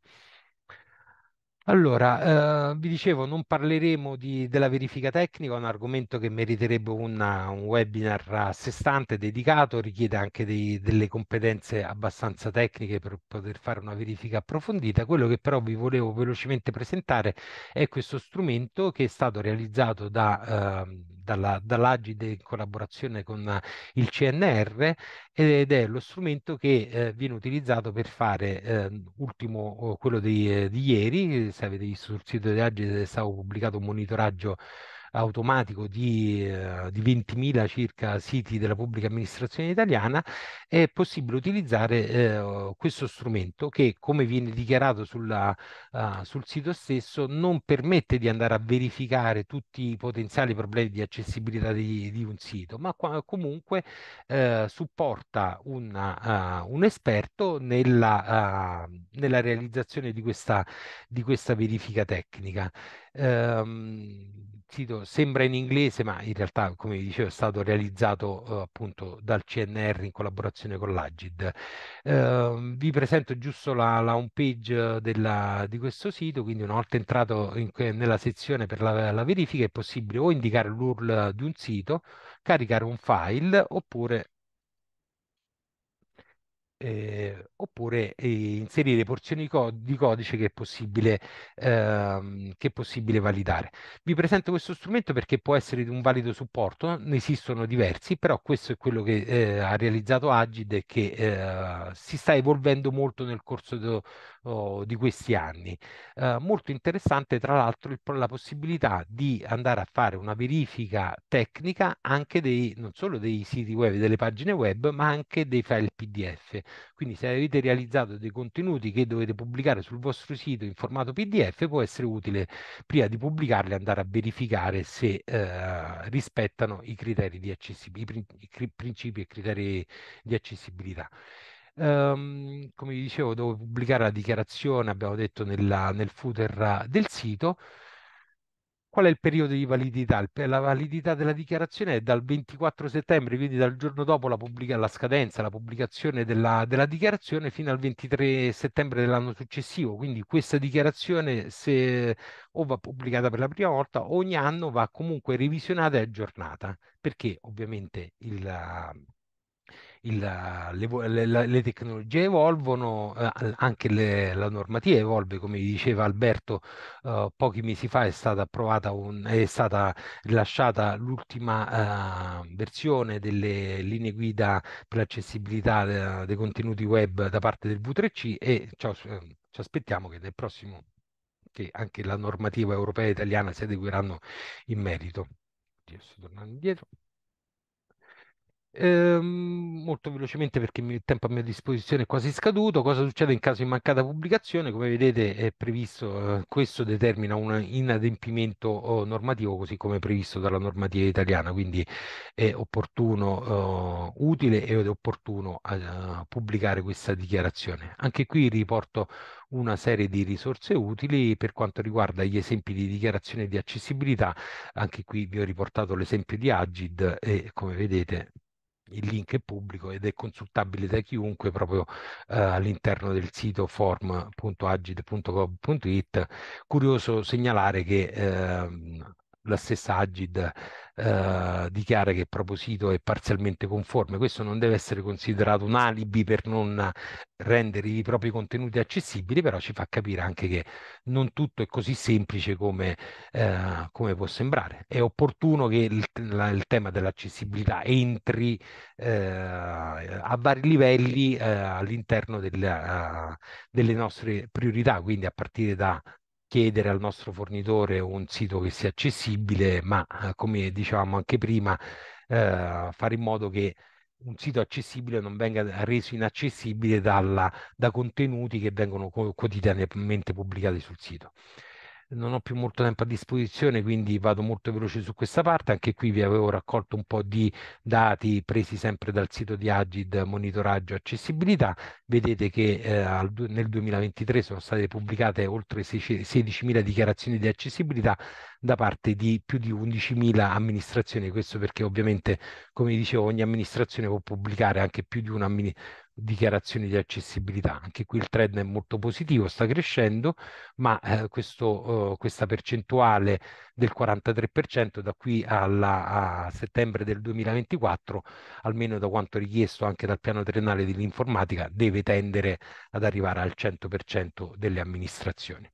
Allora, eh, vi dicevo, non parleremo di- della verifica tecnica, un argomento che meriterebbe una- un webinar a sé stante dedicato, richiede anche dei- delle competenze abbastanza tecniche per poter fare una verifica approfondita. Quello che però vi volevo velocemente presentare è questo strumento che è stato realizzato da eh, dalla, dall'Agide in collaborazione con il CNR ed è lo strumento che eh, viene utilizzato per fare eh, ultimo oh, quello di, eh, di, ieri, se avete visto sul sito dell'Agide è stato pubblicato un monitoraggio automatico di, eh, di 20.000 circa siti della pubblica amministrazione italiana, è possibile utilizzare eh, questo strumento che, come viene dichiarato sulla, uh, sul sito stesso, non permette di andare a verificare tutti i potenziali problemi di accessibilità di, di un sito, ma qua, comunque eh, supporta una, uh, un esperto nella, uh, nella realizzazione di questa, di questa verifica tecnica. Um, sito sembra in inglese, ma in realtà, come vi dicevo, è stato realizzato eh, appunto dal CNR in collaborazione con l'Agid. Eh, vi presento giusto la, la home page della, di questo sito, quindi una volta entrato in, nella sezione per la, la verifica è possibile o indicare l'URL di un sito, caricare un file oppure eh, oppure eh, inserire porzioni co di codice che è, possibile, ehm, che è possibile validare. Vi presento questo strumento perché può essere di un valido supporto, ne esistono diversi, però questo è quello che eh, ha realizzato Agid e che ehm, si sta evolvendo molto nel corso do, oh, di questi anni. Ehm, molto interessante tra l'altro la possibilità di andare a fare una verifica tecnica anche dei, non solo dei siti web, delle pagine web, ma anche dei file PDF. Quindi se avete realizzato dei contenuti che dovete pubblicare sul vostro sito in formato PDF, può essere utile prima di pubblicarli andare a verificare se eh, rispettano i criteri di accessibilità, i, prin- i principi e criteri di accessibilità. Um, come vi dicevo, devo pubblicare la dichiarazione, abbiamo detto, nella, nel footer eh, del sito. Qual è il periodo di validità? La validità della dichiarazione è dal 24 settembre, quindi dal giorno dopo la, pubblica, la scadenza, la pubblicazione della, della, dichiarazione fino al 23 settembre dell'anno successivo. Quindi questa dichiarazione, se o va pubblicata per la prima volta, ogni anno va comunque revisionata e aggiornata, perché ovviamente il, il, le, le, le, tecnologie evolvono, eh, anche le, la normativa evolve, come diceva Alberto, eh, pochi mesi fa è stata approvata, un, è stata rilasciata l'ultima eh, versione delle linee guida per l'accessibilità eh, dei contenuti web da parte del V3C e ci, eh, ci aspettiamo che nel prossimo che anche la normativa europea e italiana si adegueranno in merito. Adesso torno indietro. Eh, molto velocemente perché il tempo a mia disposizione è quasi scaduto. Cosa succede in caso di mancata pubblicazione? Come vedete è previsto, eh, questo determina un inadempimento oh, normativo così come previsto dalla normativa italiana, quindi è opportuno, eh, utile ed opportuno eh, pubblicare questa dichiarazione. Anche qui riporto una serie di risorse utili per quanto riguarda gli esempi di dichiarazione di accessibilità. Anche qui vi ho riportato l'esempio di Agid e come vedete il link è pubblico ed è consultabile da chiunque proprio eh, all'interno del sito form.agile.gov.it. Curioso segnalare che eh, la stessa Agid eh, dichiara che il proposito è parzialmente conforme. Questo non deve essere considerato un alibi per non rendere i propri contenuti accessibili, però ci fa capire anche che non tutto è così semplice come, eh, come può sembrare. È opportuno che il, la, il tema dell'accessibilità entri eh, a vari livelli eh, all'interno delle, eh, delle nostre priorità, quindi a partire da chiedere al nostro fornitore un sito che sia accessibile, ma eh, come dicevamo anche prima, eh, fare in modo che un sito accessibile non venga reso inaccessibile dalla, da contenuti che vengono quotidianamente pubblicati sul sito non ho più molto tempo a disposizione, quindi vado molto veloce su questa parte. Anche qui vi avevo raccolto un po' di dati presi sempre dal sito di Agid Monitoraggio Accessibilità. Vedete che eh, nel 2023 sono state pubblicate oltre 16.000 dichiarazioni di accessibilità da parte di più di 11.000 amministrazioni. Questo perché ovviamente, come dicevo, ogni amministrazione può pubblicare anche più di una, dichiarazioni di accessibilità. Anche qui il trend è molto positivo, sta crescendo, ma eh, questo, eh, questa percentuale del 43% da qui alla, a settembre del 2024, almeno da quanto richiesto anche dal piano triennale dell'informatica, deve tendere ad arrivare al 100% delle amministrazioni.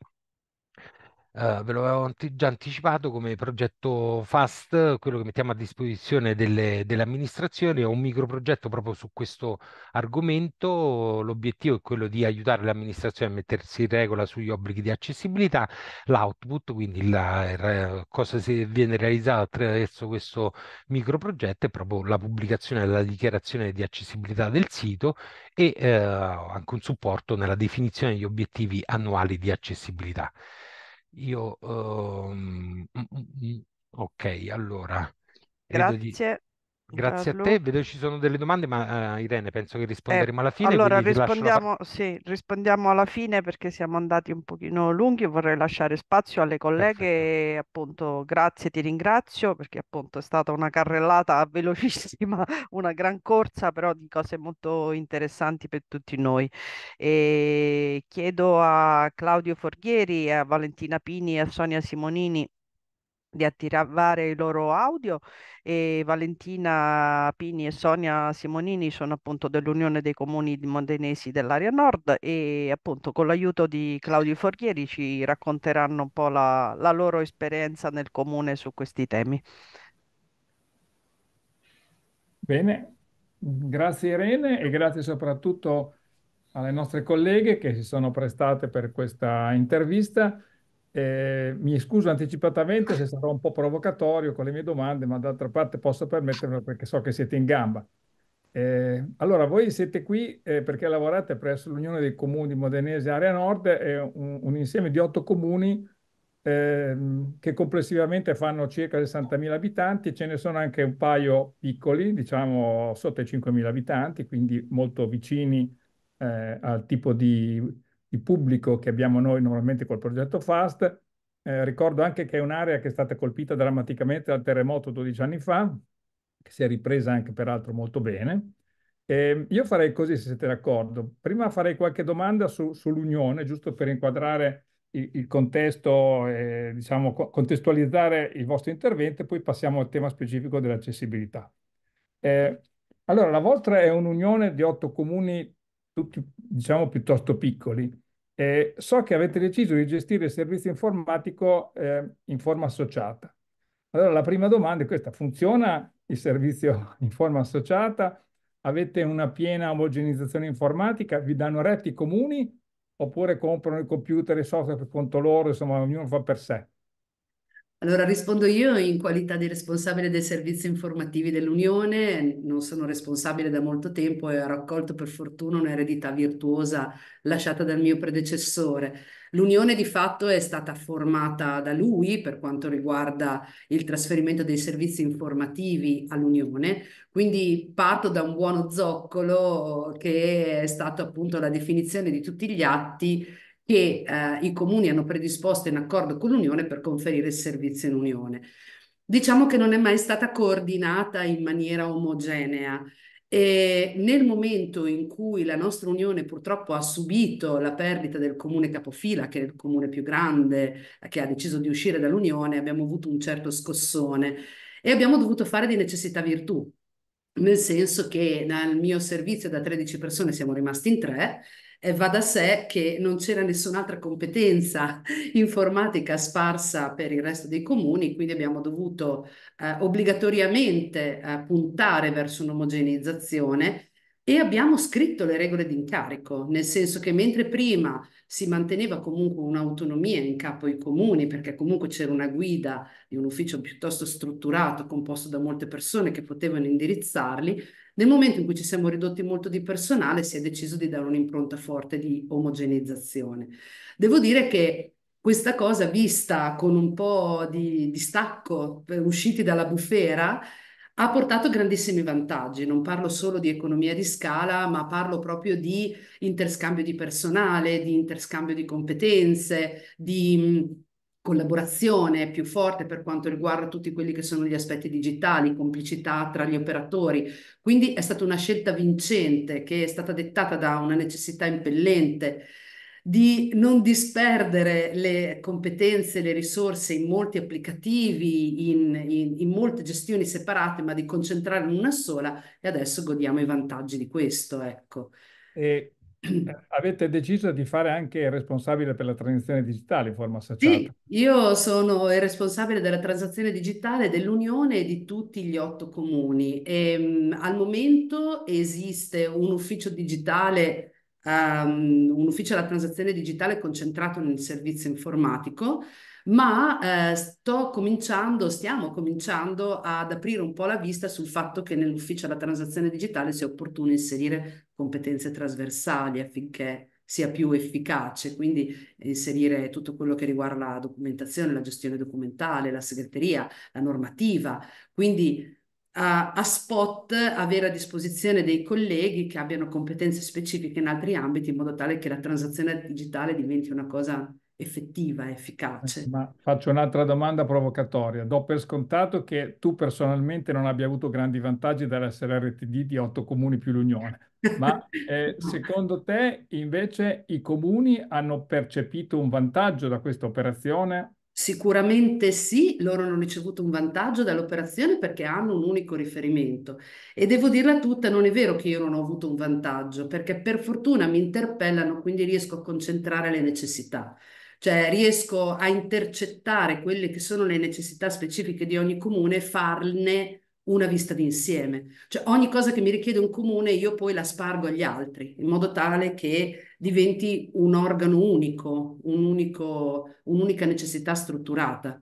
Uh, ve l'avevo anti- già anticipato come progetto FAST, quello che mettiamo a disposizione delle, delle amministrazioni, è un microprogetto proprio su questo argomento. L'obiettivo è quello di aiutare le amministrazioni a mettersi in regola sugli obblighi di accessibilità. L'output, quindi la, la cosa si viene realizzato attraverso questo microprogetto, è proprio la pubblicazione della dichiarazione di accessibilità del sito e eh, anche un supporto nella definizione degli obiettivi annuali di accessibilità. Io, um, ok, allora. Grazie. Di... Grazie Carlo. a te, vedo ci sono delle domande, ma uh, Irene penso che eh, risponderemo eh, alla fine. Allora rispondiamo, la... sì, rispondiamo, alla fine perché siamo andati un pochino lunghi vorrei lasciare spazio alle colleghe. E, appunto, grazie, ti ringrazio perché appunto è stata una carrellata velocissima, una gran corsa, però di cose molto interessanti per tutti noi. E chiedo a Claudio Forghieri, a Valentina Pini e a Sonia Simonini di attirare i loro audio e Valentina Pini e Sonia Simonini sono appunto dell'Unione dei Comuni Mondenesi dell'area nord e appunto con l'aiuto di Claudio Forghieri ci racconteranno un po' la, la loro esperienza nel comune su questi temi. Bene, grazie Irene e grazie soprattutto alle nostre colleghe che si sono prestate per questa intervista. Eh, mi scuso anticipatamente se sarò un po' provocatorio con le mie domande, ma d'altra parte posso permettermelo perché so che siete in gamba. Eh, allora, voi siete qui eh, perché lavorate presso l'Unione dei Comuni Modenese Area Nord, è un, un insieme di otto comuni ehm, che complessivamente fanno circa 60.000 abitanti, ce ne sono anche un paio piccoli, diciamo sotto i 5.000 abitanti, quindi molto vicini eh, al tipo di il pubblico che abbiamo noi normalmente col progetto FAST. Eh, ricordo anche che è un'area che è stata colpita drammaticamente dal terremoto 12 anni fa, che si è ripresa anche peraltro molto bene. Eh, io farei così, se siete d'accordo. Prima farei qualche domanda su, sull'Unione, giusto per inquadrare il, il contesto, eh, diciamo, co contestualizzare il vostro intervento e poi passiamo al tema specifico dell'accessibilità. Eh, allora, la vostra è un'unione di otto comuni tutti diciamo piuttosto piccoli. Eh, so che avete deciso di gestire il servizio informatico eh, in forma associata. Allora la prima domanda è questa, funziona il servizio in forma associata? Avete una piena omogenizzazione informatica? Vi danno reti comuni oppure comprano i computer e software per conto loro, insomma ognuno fa per sé? Allora rispondo io in qualità di responsabile dei servizi informativi dell'Unione, non sono responsabile da molto tempo e ho raccolto per fortuna un'eredità virtuosa lasciata dal mio predecessore. L'Unione di fatto è stata formata da lui per quanto riguarda il trasferimento dei servizi informativi all'Unione, quindi parto da un buono zoccolo che è stato appunto la definizione di tutti gli atti che eh, i comuni hanno predisposto in accordo con l'Unione per conferire il servizio in Unione. Diciamo che non è mai stata coordinata in maniera omogenea. E nel momento in cui la nostra Unione purtroppo ha subito la perdita del comune capofila, che è il comune più grande eh, che ha deciso di uscire dall'Unione, abbiamo avuto un certo scossone e abbiamo dovuto fare di necessità virtù, nel senso che nel mio servizio da 13 persone siamo rimasti in tre eh, va da sé che non c'era nessun'altra competenza informatica sparsa per il resto dei comuni, quindi abbiamo dovuto eh, obbligatoriamente eh, puntare verso un'omogeneizzazione e abbiamo scritto le regole d'incarico, nel senso che mentre prima si manteneva comunque un'autonomia in capo ai comuni, perché comunque c'era una guida di un ufficio piuttosto strutturato, composto da molte persone che potevano indirizzarli, nel momento in cui ci siamo ridotti molto di personale, si è deciso di dare un'impronta forte di omogenizzazione. Devo dire che questa cosa, vista con un po' di, di stacco, eh, usciti dalla bufera, ha portato grandissimi vantaggi. Non parlo solo di economia di scala, ma parlo proprio di interscambio di personale, di interscambio di competenze, di collaborazione più forte per quanto riguarda tutti quelli che sono gli aspetti digitali, complicità tra gli operatori. Quindi è stata una scelta vincente che è stata dettata da una necessità impellente di non disperdere le competenze, le risorse in molti applicativi, in, in, in molte gestioni separate, ma di concentrare in una sola e adesso godiamo i vantaggi di questo. Ecco. E Avete deciso di fare anche il responsabile per la transizione digitale in forma associata. Sì, io sono il responsabile della transazione digitale dell'Unione e di tutti gli otto comuni. E, ehm, al momento esiste un ufficio digitale, um, un ufficio della transazione digitale concentrato nel servizio informatico, ma eh, sto cominciando, stiamo cominciando ad aprire un po' la vista sul fatto che nell'ufficio della transazione digitale sia opportuno inserire competenze trasversali affinché sia più efficace, quindi inserire tutto quello che riguarda la documentazione, la gestione documentale, la segreteria, la normativa, quindi a, a spot avere a disposizione dei colleghi che abbiano competenze specifiche in altri ambiti in modo tale che la transazione digitale diventi una cosa effettiva, efficace. Ma faccio un'altra domanda provocatoria. Do per scontato che tu personalmente non abbia avuto grandi vantaggi dall'essere RTD di otto comuni più l'Unione, ma eh, secondo te invece i comuni hanno percepito un vantaggio da questa operazione? Sicuramente sì, loro hanno ricevuto un vantaggio dall'operazione perché hanno un unico riferimento. E devo dirla tutta, non è vero che io non ho avuto un vantaggio, perché per fortuna mi interpellano, quindi riesco a concentrare le necessità cioè riesco a intercettare quelle che sono le necessità specifiche di ogni comune e farne una vista d'insieme. Cioè ogni cosa che mi richiede un comune io poi la spargo agli altri, in modo tale che diventi un organo unico, un unico un'unica necessità strutturata.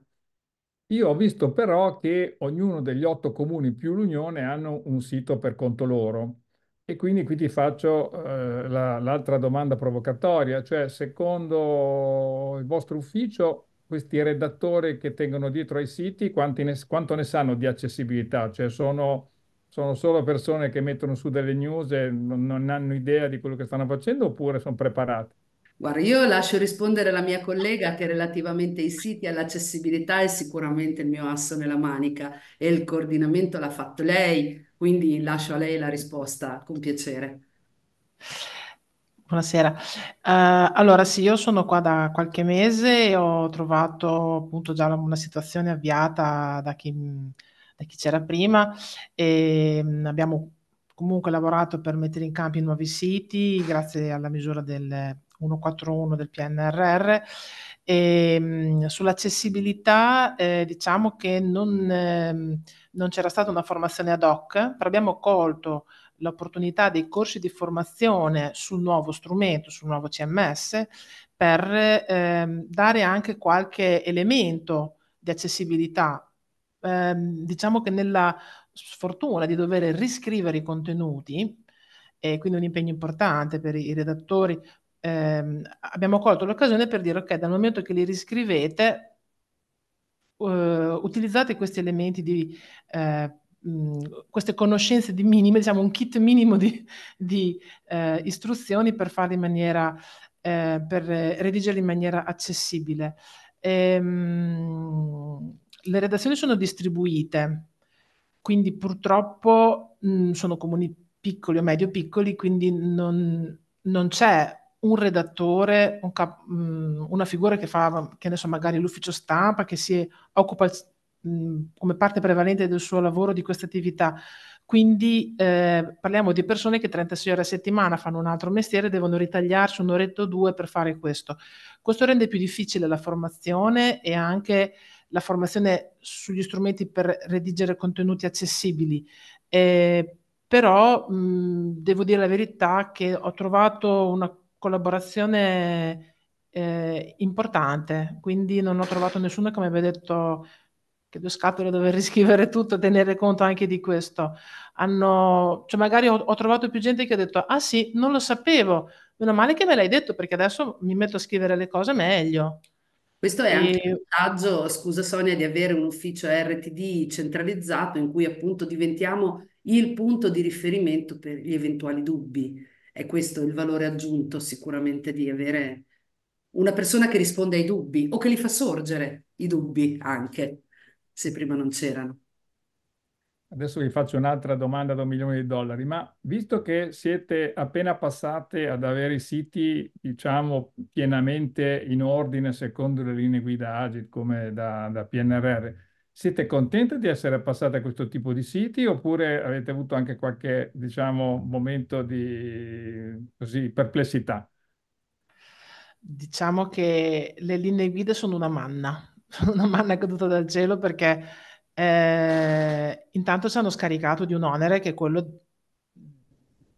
Io ho visto però che ognuno degli otto comuni più l'Unione hanno un sito per conto loro. E quindi qui ti faccio eh, la- l'altra domanda provocatoria, cioè secondo il vostro ufficio questi redattori che tengono dietro ai siti quanti ne- quanto ne sanno di accessibilità? Cioè sono, sono solo persone che mettono su delle news e non, non hanno idea di quello che stanno facendo oppure sono preparati? Guarda, io lascio rispondere la mia collega che relativamente ai siti e all'accessibilità è sicuramente il mio asso nella manica e il coordinamento l'ha fatto lei, quindi lascio a lei la risposta con piacere. Buonasera. Uh, allora sì, io sono qua da qualche mese e ho trovato appunto già una situazione avviata da chi, da chi c'era prima e mm, abbiamo comunque lavorato per mettere in campo i nuovi siti grazie alla misura del 141 del PNRR. E, ehm, sull'accessibilità eh, diciamo che non, eh, non c'era stata una formazione ad hoc, però abbiamo colto l'opportunità dei corsi di formazione sul nuovo strumento, sul nuovo CMS, per eh, dare anche qualche elemento di accessibilità. Eh, diciamo che nella sfortuna di dover riscrivere i contenuti, e quindi un impegno importante per i redattori, ehm, abbiamo colto l'occasione per dire ok, dal momento che li riscrivete, eh, utilizzate questi elementi di... Eh, queste conoscenze di minime, diciamo un kit minimo di, di eh, istruzioni per farli in maniera, eh, per redigerli in maniera accessibile. Ehm, le redazioni sono distribuite, quindi purtroppo mh, sono comuni piccoli o medio piccoli, quindi non, non c'è un redattore, un cap- mm, una figura che fa, che ne so, magari l'ufficio stampa, che si occupa mh, mm, come parte prevalente del suo lavoro di questa attività. Quindi eh, parliamo di persone che 36 ore a settimana fanno un altro mestiere, e devono ritagliarsi un'oretta o due per fare questo. Questo rende più difficile la formazione e anche la formazione sugli strumenti per redigere contenuti accessibili. Eh, però mh, mm, devo dire la verità che ho trovato una collaborazione eh, importante, quindi non ho trovato nessuno che mi abbia detto che due scatole dover riscrivere tutto, tenere conto anche di questo. Hanno, cioè magari ho, ho, trovato più gente che ha detto, ah sì, non lo sapevo, meno male che me l'hai detto perché adesso mi metto a scrivere le cose meglio. Questo è anche e... un vantaggio, scusa Sonia, di avere un ufficio RTD centralizzato in cui appunto diventiamo il punto di riferimento per gli eventuali dubbi è questo il valore aggiunto sicuramente di avere una persona che risponde ai dubbi o che li fa sorgere i dubbi anche se prima non c'erano. Adesso vi faccio un'altra domanda da un milione di dollari, ma visto che siete appena passate ad avere i siti, diciamo, pienamente in ordine secondo le linee guida Agit come da, da PNRR, siete contenti di essere passati a questo tipo di siti oppure avete avuto anche qualche, diciamo, momento di così, perplessità? Diciamo che le linee guida sono una manna, sono una manna caduta dal cielo perché eh, intanto ci hanno scaricato di un onere che è quello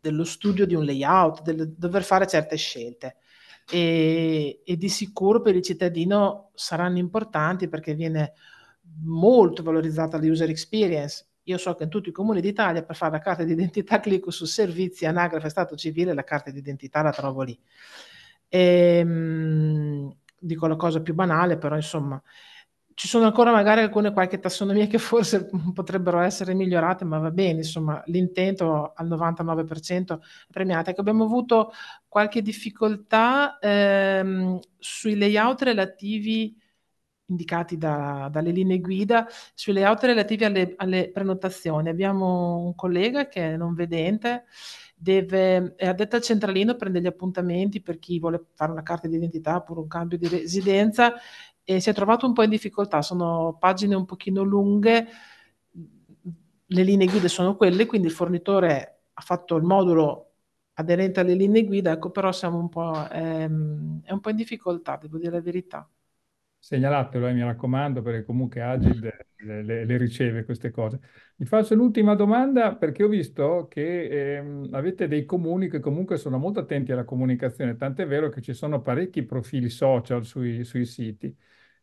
dello studio di un layout, del dover fare certe scelte. E, e di sicuro per il cittadino saranno importanti perché viene molto valorizzata la user experience. Io so che in tutti i comuni d'Italia per fare la carta d'identità clicco su servizi, anagrafe, stato civile, la carta d'identità la trovo lì. E, ehm, dico la cosa più banale, però insomma, ci sono ancora magari alcune qualche tassonomie che forse potrebbero essere migliorate, ma va bene, insomma, l'intento al 99% è premiato. Ecco, abbiamo avuto qualche difficoltà ehm, sui layout relativi indicati da, dalle linee guida sui layout relativi alle, alle, prenotazioni. Abbiamo un collega che è non vedente, deve, è addetto al centralino, prende gli appuntamenti per chi vuole fare una carta di identità oppure un cambio di residenza e si è trovato un po' in difficoltà, sono pagine un pochino lunghe, le linee guida sono quelle, quindi il fornitore ha fatto il modulo aderente alle linee guida, ecco però siamo un po', ehm, è un po' in difficoltà, devo dire la verità segnalatelo, eh, mi raccomando, perché comunque Agid le, le, le, riceve queste cose. Vi faccio l'ultima domanda perché ho visto che ehm, avete dei comuni che comunque sono molto attenti alla comunicazione, tant'è vero che ci sono parecchi profili social sui, sui siti.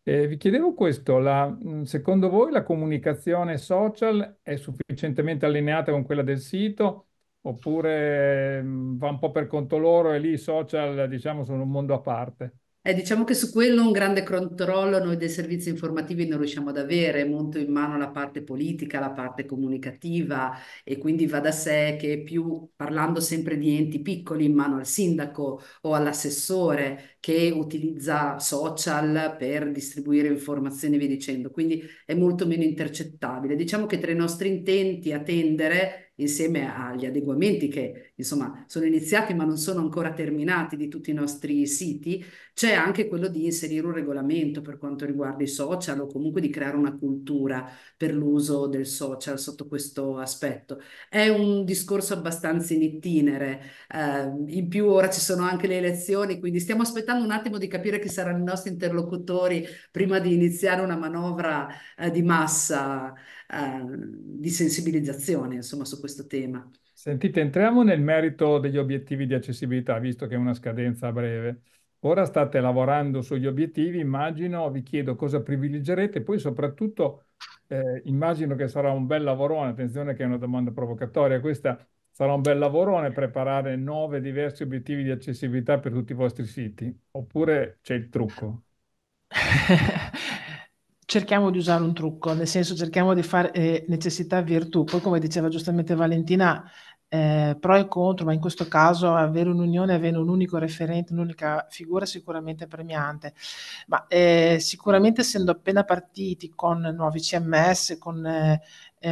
Eh, vi chiedevo questo, la, secondo voi la comunicazione social è sufficientemente allineata con quella del sito oppure va un po' per conto loro e lì i social diciamo sono un mondo a parte? Eh, diciamo che su quello un grande controllo noi dei servizi informativi non riusciamo ad avere, molto in mano la parte politica, la parte comunicativa e quindi va da sé che più parlando sempre di enti piccoli in mano al sindaco o all'assessore che utilizza social per distribuire informazioni e via dicendo, quindi è molto meno intercettabile. Diciamo che tra i nostri intenti attendere tendere insieme agli adeguamenti che insomma sono iniziati ma non sono ancora terminati di tutti i nostri siti, c'è anche quello di inserire un regolamento per quanto riguarda i social o comunque di creare una cultura per l'uso del social sotto questo aspetto. È un discorso abbastanza in itinere, eh, in più ora ci sono anche le elezioni, quindi stiamo aspettando un attimo di capire chi saranno i nostri interlocutori prima di iniziare una manovra eh, di massa Ehm, di sensibilizzazione insomma, su questo tema. Sentite, entriamo nel merito degli obiettivi di accessibilità, visto che è una scadenza breve. Ora state lavorando sugli obiettivi, immagino, vi chiedo cosa privilegerete, poi soprattutto eh, immagino che sarà un bel lavorone, attenzione che è una domanda provocatoria questa, sarà un bel lavorone preparare nove diversi obiettivi di accessibilità per tutti i vostri siti, oppure c'è il trucco? cerchiamo di usare un trucco, nel senso cerchiamo di fare eh, necessità virtù. Poi come diceva giustamente Valentina, eh, pro e contro, ma in questo caso avere un'unione, avere un unico referente, un'unica figura è sicuramente premiante. Ma eh, sicuramente essendo appena partiti con nuovi CMS, con eh,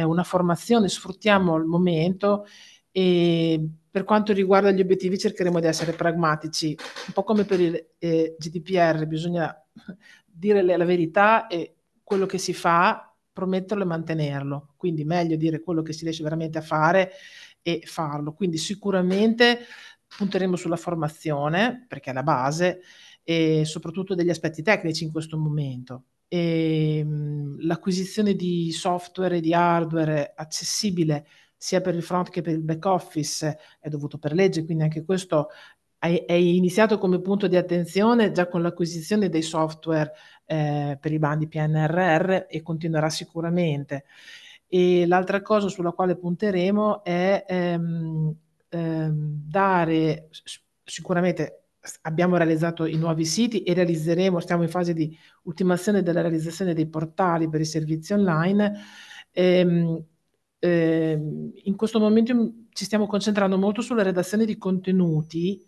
una formazione, sfruttiamo il momento e per quanto riguarda gli obiettivi cercheremo di essere pragmatici, un po' come per il eh, GDPR, bisogna dire la verità e quello che si fa, prometterlo e mantenerlo. Quindi meglio dire quello che si riesce veramente a fare e farlo. Quindi sicuramente punteremo sulla formazione, perché è la base, e soprattutto degli aspetti tecnici in questo momento. E, ehm, mh, l'acquisizione di software e di hardware accessibile sia per il front che per il back office è dovuto per legge, quindi anche questo è, è iniziato come punto di attenzione già con l'acquisizione dei software eh, per i bandi PNRR e continuerà sicuramente. E l'altra cosa sulla quale punteremo è ehm, ehm, dare sicuramente abbiamo realizzato i nuovi siti e realizzeremo, stiamo in fase di ultimazione della realizzazione dei portali per i servizi online. Ehm, ehm, in questo momento ci stiamo concentrando molto sulla redazione di contenuti,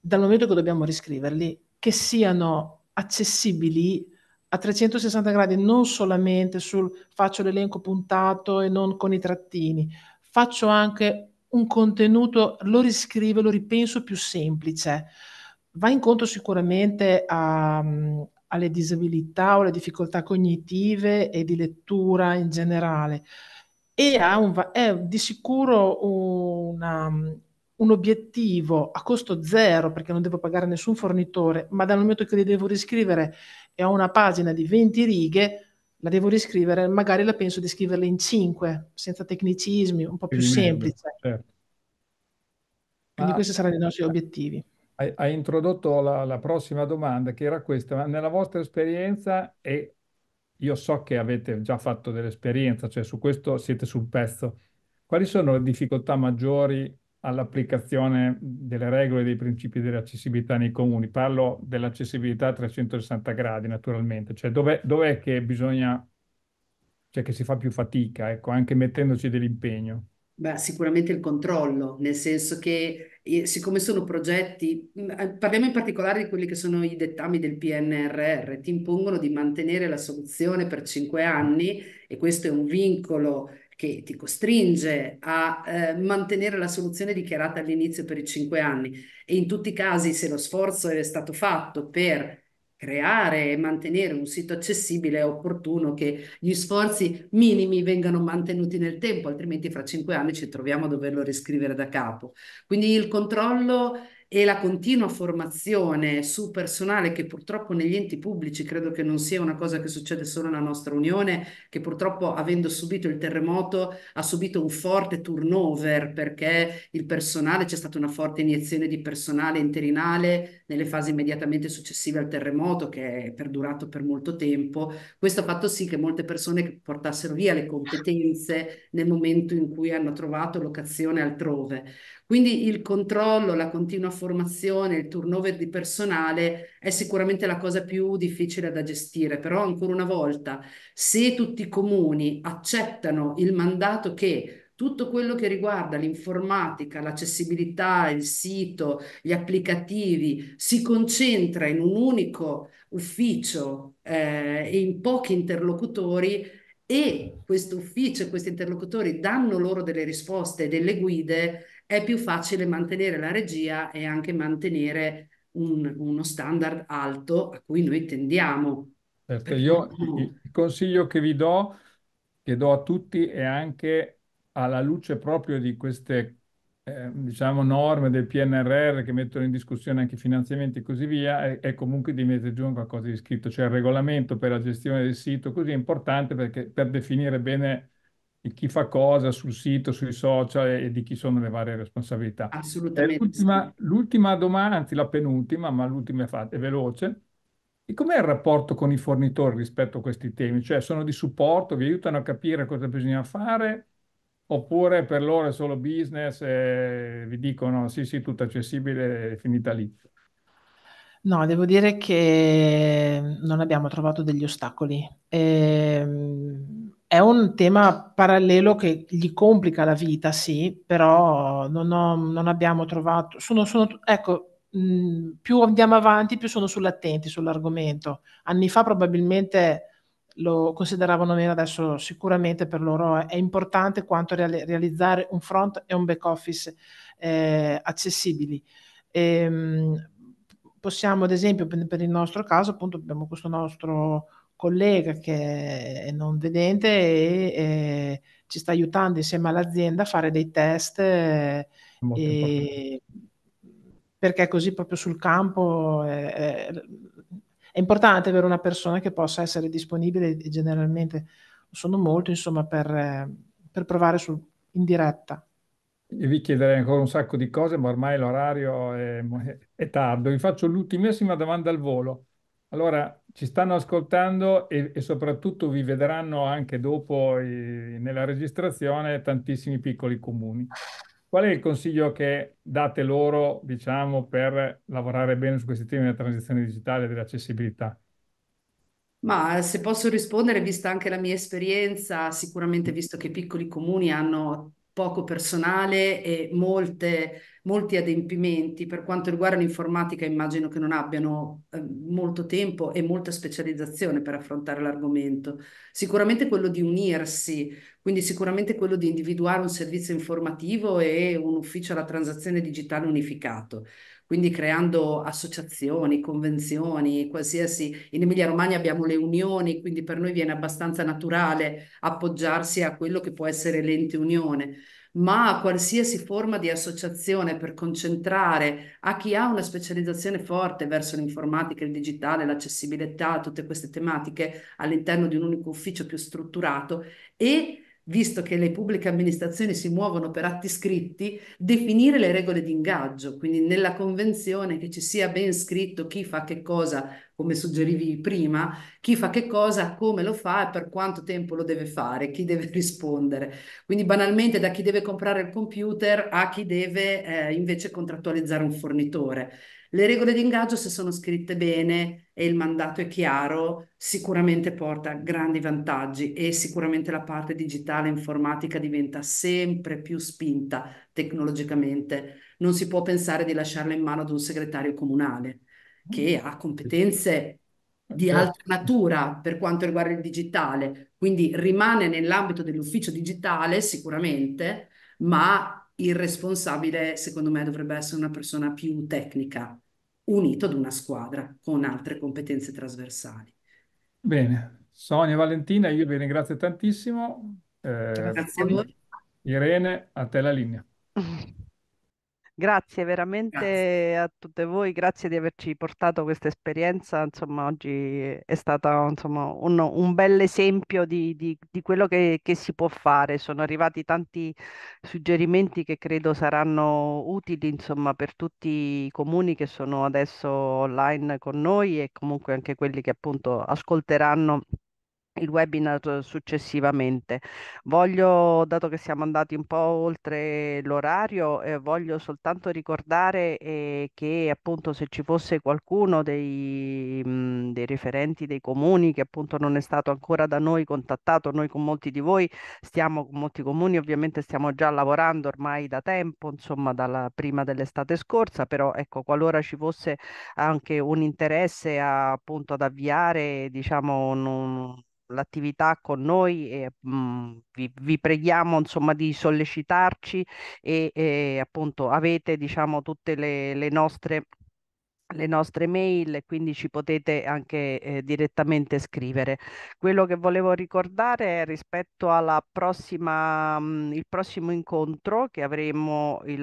dal momento che dobbiamo riscriverli, che siano accessibili a 360 gradi, non solamente sul faccio l'elenco puntato e non con i trattini, faccio anche un contenuto, lo riscrivo, lo ripenso più semplice. Va incontro sicuramente a, alle disabilità o alle difficoltà cognitive e di lettura in generale e un, è di sicuro una, un obiettivo a costo zero perché non devo pagare nessun fornitore, ma dal momento che li devo riscrivere e ho una pagina di 20 righe, la devo riscrivere, magari la penso di scriverla in 5, senza tecnicismi, un po' più Quindi, semplice. Certo. Quindi ah, questi saranno i nostri eh, obiettivi. Hai, hai introdotto la, la, prossima domanda che era questa, ma nella vostra esperienza, e io so che avete già fatto dell'esperienza, cioè su questo siete sul pezzo, quali sono le difficoltà maggiori all'applicazione delle regole e dei principi dell'accessibilità nei comuni. Parlo dell'accessibilità a 360 gradi, naturalmente, cioè dov'è, dov'è che bisogna, cioè che si fa più fatica, ecco, anche mettendoci dell'impegno. Beh, sicuramente il controllo, nel senso che siccome sono progetti, mm, eh, parliamo in particolare di quelli che sono i dettami del PNRR, ti impongono di mantenere la soluzione per cinque anni e questo è un vincolo che ti costringe a eh, mantenere la soluzione dichiarata all'inizio per i cinque anni. E in tutti i casi, se lo sforzo è stato fatto per creare e mantenere un sito accessibile, è opportuno che gli sforzi minimi vengano mantenuti nel tempo, altrimenti fra cinque anni ci troviamo a doverlo riscrivere da capo. Quindi il controllo e la continua formazione su personale che purtroppo negli enti pubblici credo che non sia una cosa che succede solo nella nostra Unione, che purtroppo avendo subito il terremoto ha subito un forte turnover perché il personale c'è stata una forte iniezione di personale interinale nelle fasi immediatamente successive al terremoto che è perdurato per molto tempo. Questo ha fatto sì che molte persone portassero via le competenze nel momento in cui hanno trovato locazione altrove. Quindi il controllo, la continua formazione, il turnover di personale è sicuramente la cosa più difficile da gestire, però ancora una volta, se tutti i comuni accettano il mandato che tutto quello che riguarda l'informatica, l'accessibilità, il sito, gli applicativi, si concentra in un unico ufficio eh, e in pochi interlocutori e questo ufficio e questi interlocutori danno loro delle risposte e delle guide, è più facile mantenere la regia e anche mantenere un, uno standard alto a cui noi tendiamo. Certo, io il consiglio che vi do, che do a tutti, è anche alla luce proprio di queste eh, diciamo norme del PNRR che mettono in discussione anche i finanziamenti e così via, è, è comunque di mettere giù qualcosa di scritto, cioè il regolamento per la gestione del sito, così è importante perché, per definire bene di chi fa cosa sul sito, sui social e, di chi sono le varie responsabilità. Assolutamente. Eh, l'ultima, sì. l'ultima, domanda, anzi la penultima, ma l'ultima è, fatta, è veloce. E com'è il rapporto con i fornitori rispetto a questi temi? Cioè sono di supporto, vi aiutano a capire cosa bisogna fare oppure per loro è solo business e vi dicono sì sì tutto accessibile finita lì? No, devo dire che non abbiamo trovato degli ostacoli. Ehm è un tema parallelo che gli complica la vita, sì, però non, ho, non abbiamo trovato. Sono, sono, ecco, mh, più andiamo avanti, più sono sull'attenti sull'argomento. Anni fa probabilmente lo consideravano meno, adesso sicuramente per loro è, è importante quanto reale, realizzare un front e un back office eh, accessibili. E, ehm, mh, possiamo, ad esempio, per, per, il nostro caso, appunto, abbiamo questo nostro collega che è non vedente e, e ci sta aiutando insieme all'azienda a fare dei test eh, e, perché così proprio sul campo è, è, è, importante avere una persona che possa essere disponibile generalmente sono molto insomma per, per provare su, in diretta. E vi chiederei ancora un sacco di cose, ma ormai l'orario è, è tardo. Vi faccio l'ultimissima domanda al volo. Allora, ci stanno ascoltando e, e, soprattutto vi vedranno anche dopo i, nella registrazione tantissimi piccoli comuni. Qual è il consiglio che date loro, diciamo, per lavorare bene su questi temi della transizione digitale e dell'accessibilità? Ma se posso rispondere, vista anche la mia esperienza, sicuramente visto che i piccoli comuni hanno poco personale e molte molti adempimenti per quanto riguarda l'informatica, immagino che non abbiano eh, molto tempo e molta specializzazione per affrontare l'argomento. Sicuramente quello di unirsi, quindi sicuramente quello di individuare un servizio informativo e un ufficio alla transazione digitale unificato. Quindi creando associazioni, convenzioni, qualsiasi. In Emilia Romagna abbiamo le unioni, quindi per noi viene abbastanza naturale appoggiarsi a quello che può essere l'ente unione ma a qualsiasi forma di associazione per concentrare a chi ha una specializzazione forte verso l'informatica, il digitale, l'accessibilità, tutte queste tematiche all'interno di un unico ufficio più strutturato e visto che le pubbliche amministrazioni si muovono per atti scritti, definire le regole di ingaggio, quindi nella convenzione che ci sia ben scritto chi fa che cosa come suggerivi prima, chi fa che cosa, come lo fa e per quanto tempo lo deve fare, chi deve rispondere. Quindi banalmente da chi deve comprare il computer a chi deve eh, invece contrattualizzare un fornitore. Le regole di ingaggio, se sono scritte bene e il mandato è chiaro, sicuramente porta grandi vantaggi e sicuramente la parte digitale informatica diventa sempre più spinta tecnologicamente. Non si può pensare di lasciarla in mano ad un segretario comunale che mm. ha competenze di certo. altra natura per quanto riguarda il digitale, quindi rimane nell'ambito dell'ufficio digitale sicuramente, ma il responsabile secondo me dovrebbe essere una persona più tecnica, unito ad una squadra con altre competenze trasversali. Bene, Sonia e Valentina, io vi ringrazio tantissimo. Eh, Grazie a voi. Irene, a te la linea. Grazie veramente grazie. a tutte voi, grazie di averci portato questa esperienza, insomma oggi è stato insomma, un, un bel esempio di, di, di quello che, che, si può fare, sono arrivati tanti suggerimenti che credo saranno utili insomma, per tutti i comuni che sono adesso online con noi e comunque anche quelli che appunto ascolteranno il webinar successivamente. Voglio, dato che siamo andati un po' oltre l'orario, eh, voglio soltanto ricordare eh, che appunto se ci fosse qualcuno dei, mh, mm, dei, referenti dei comuni che appunto non è stato ancora da noi contattato, noi con molti di voi stiamo con molti comuni, ovviamente stiamo già lavorando ormai da tempo, insomma dalla prima dell'estate scorsa, però ecco qualora ci fosse anche un interesse a, appunto ad avviare diciamo un, l'attività con noi e mh, mhmm, vi, vi, preghiamo insomma di sollecitarci e, e appunto avete diciamo tutte le, le nostre le nostre mail, quindi ci potete anche eh, direttamente scrivere. Quello che volevo ricordare è rispetto alla prossima, mh, mhmm, il prossimo incontro che avremo il,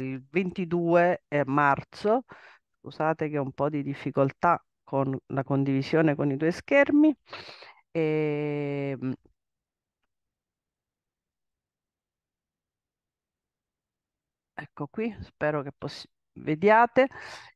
il 22 eh, marzo. Scusate che ho un po' di difficoltà con la condivisione con i due schermi. E... Ehm, ecco qui, spero che vediate.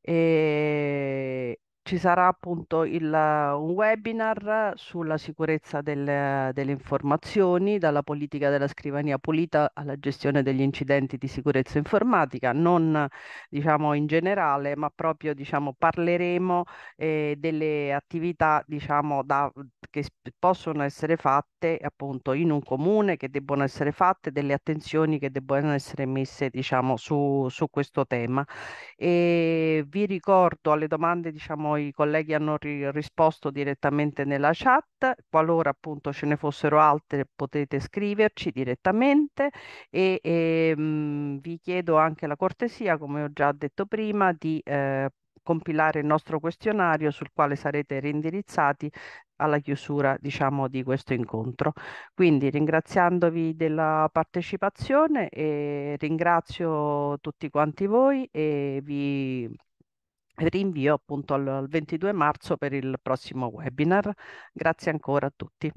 E... Ehm, ci sarà appunto il, un webinar sulla sicurezza delle, delle, informazioni, dalla politica della scrivania pulita alla gestione degli incidenti di sicurezza informatica, non diciamo in generale, ma proprio diciamo parleremo eh, delle attività diciamo da, che possono essere fatte appunto in un comune, che debbono essere fatte, delle attenzioni che debbono essere messe diciamo su, su questo tema. E vi ricordo alle domande diciamo i colleghi hanno ri risposto direttamente nella chat, qualora appunto ce ne fossero altre potete scriverci direttamente e, e ehm, mh, vi chiedo anche la cortesia, come ho già detto prima, di eh, compilare il nostro questionario sul quale sarete reindirizzati alla chiusura diciamo di questo incontro. Quindi ringraziandovi della partecipazione e ringrazio tutti quanti voi e vi rinvio appunto al 22 marzo per il prossimo webinar. Grazie ancora a tutti.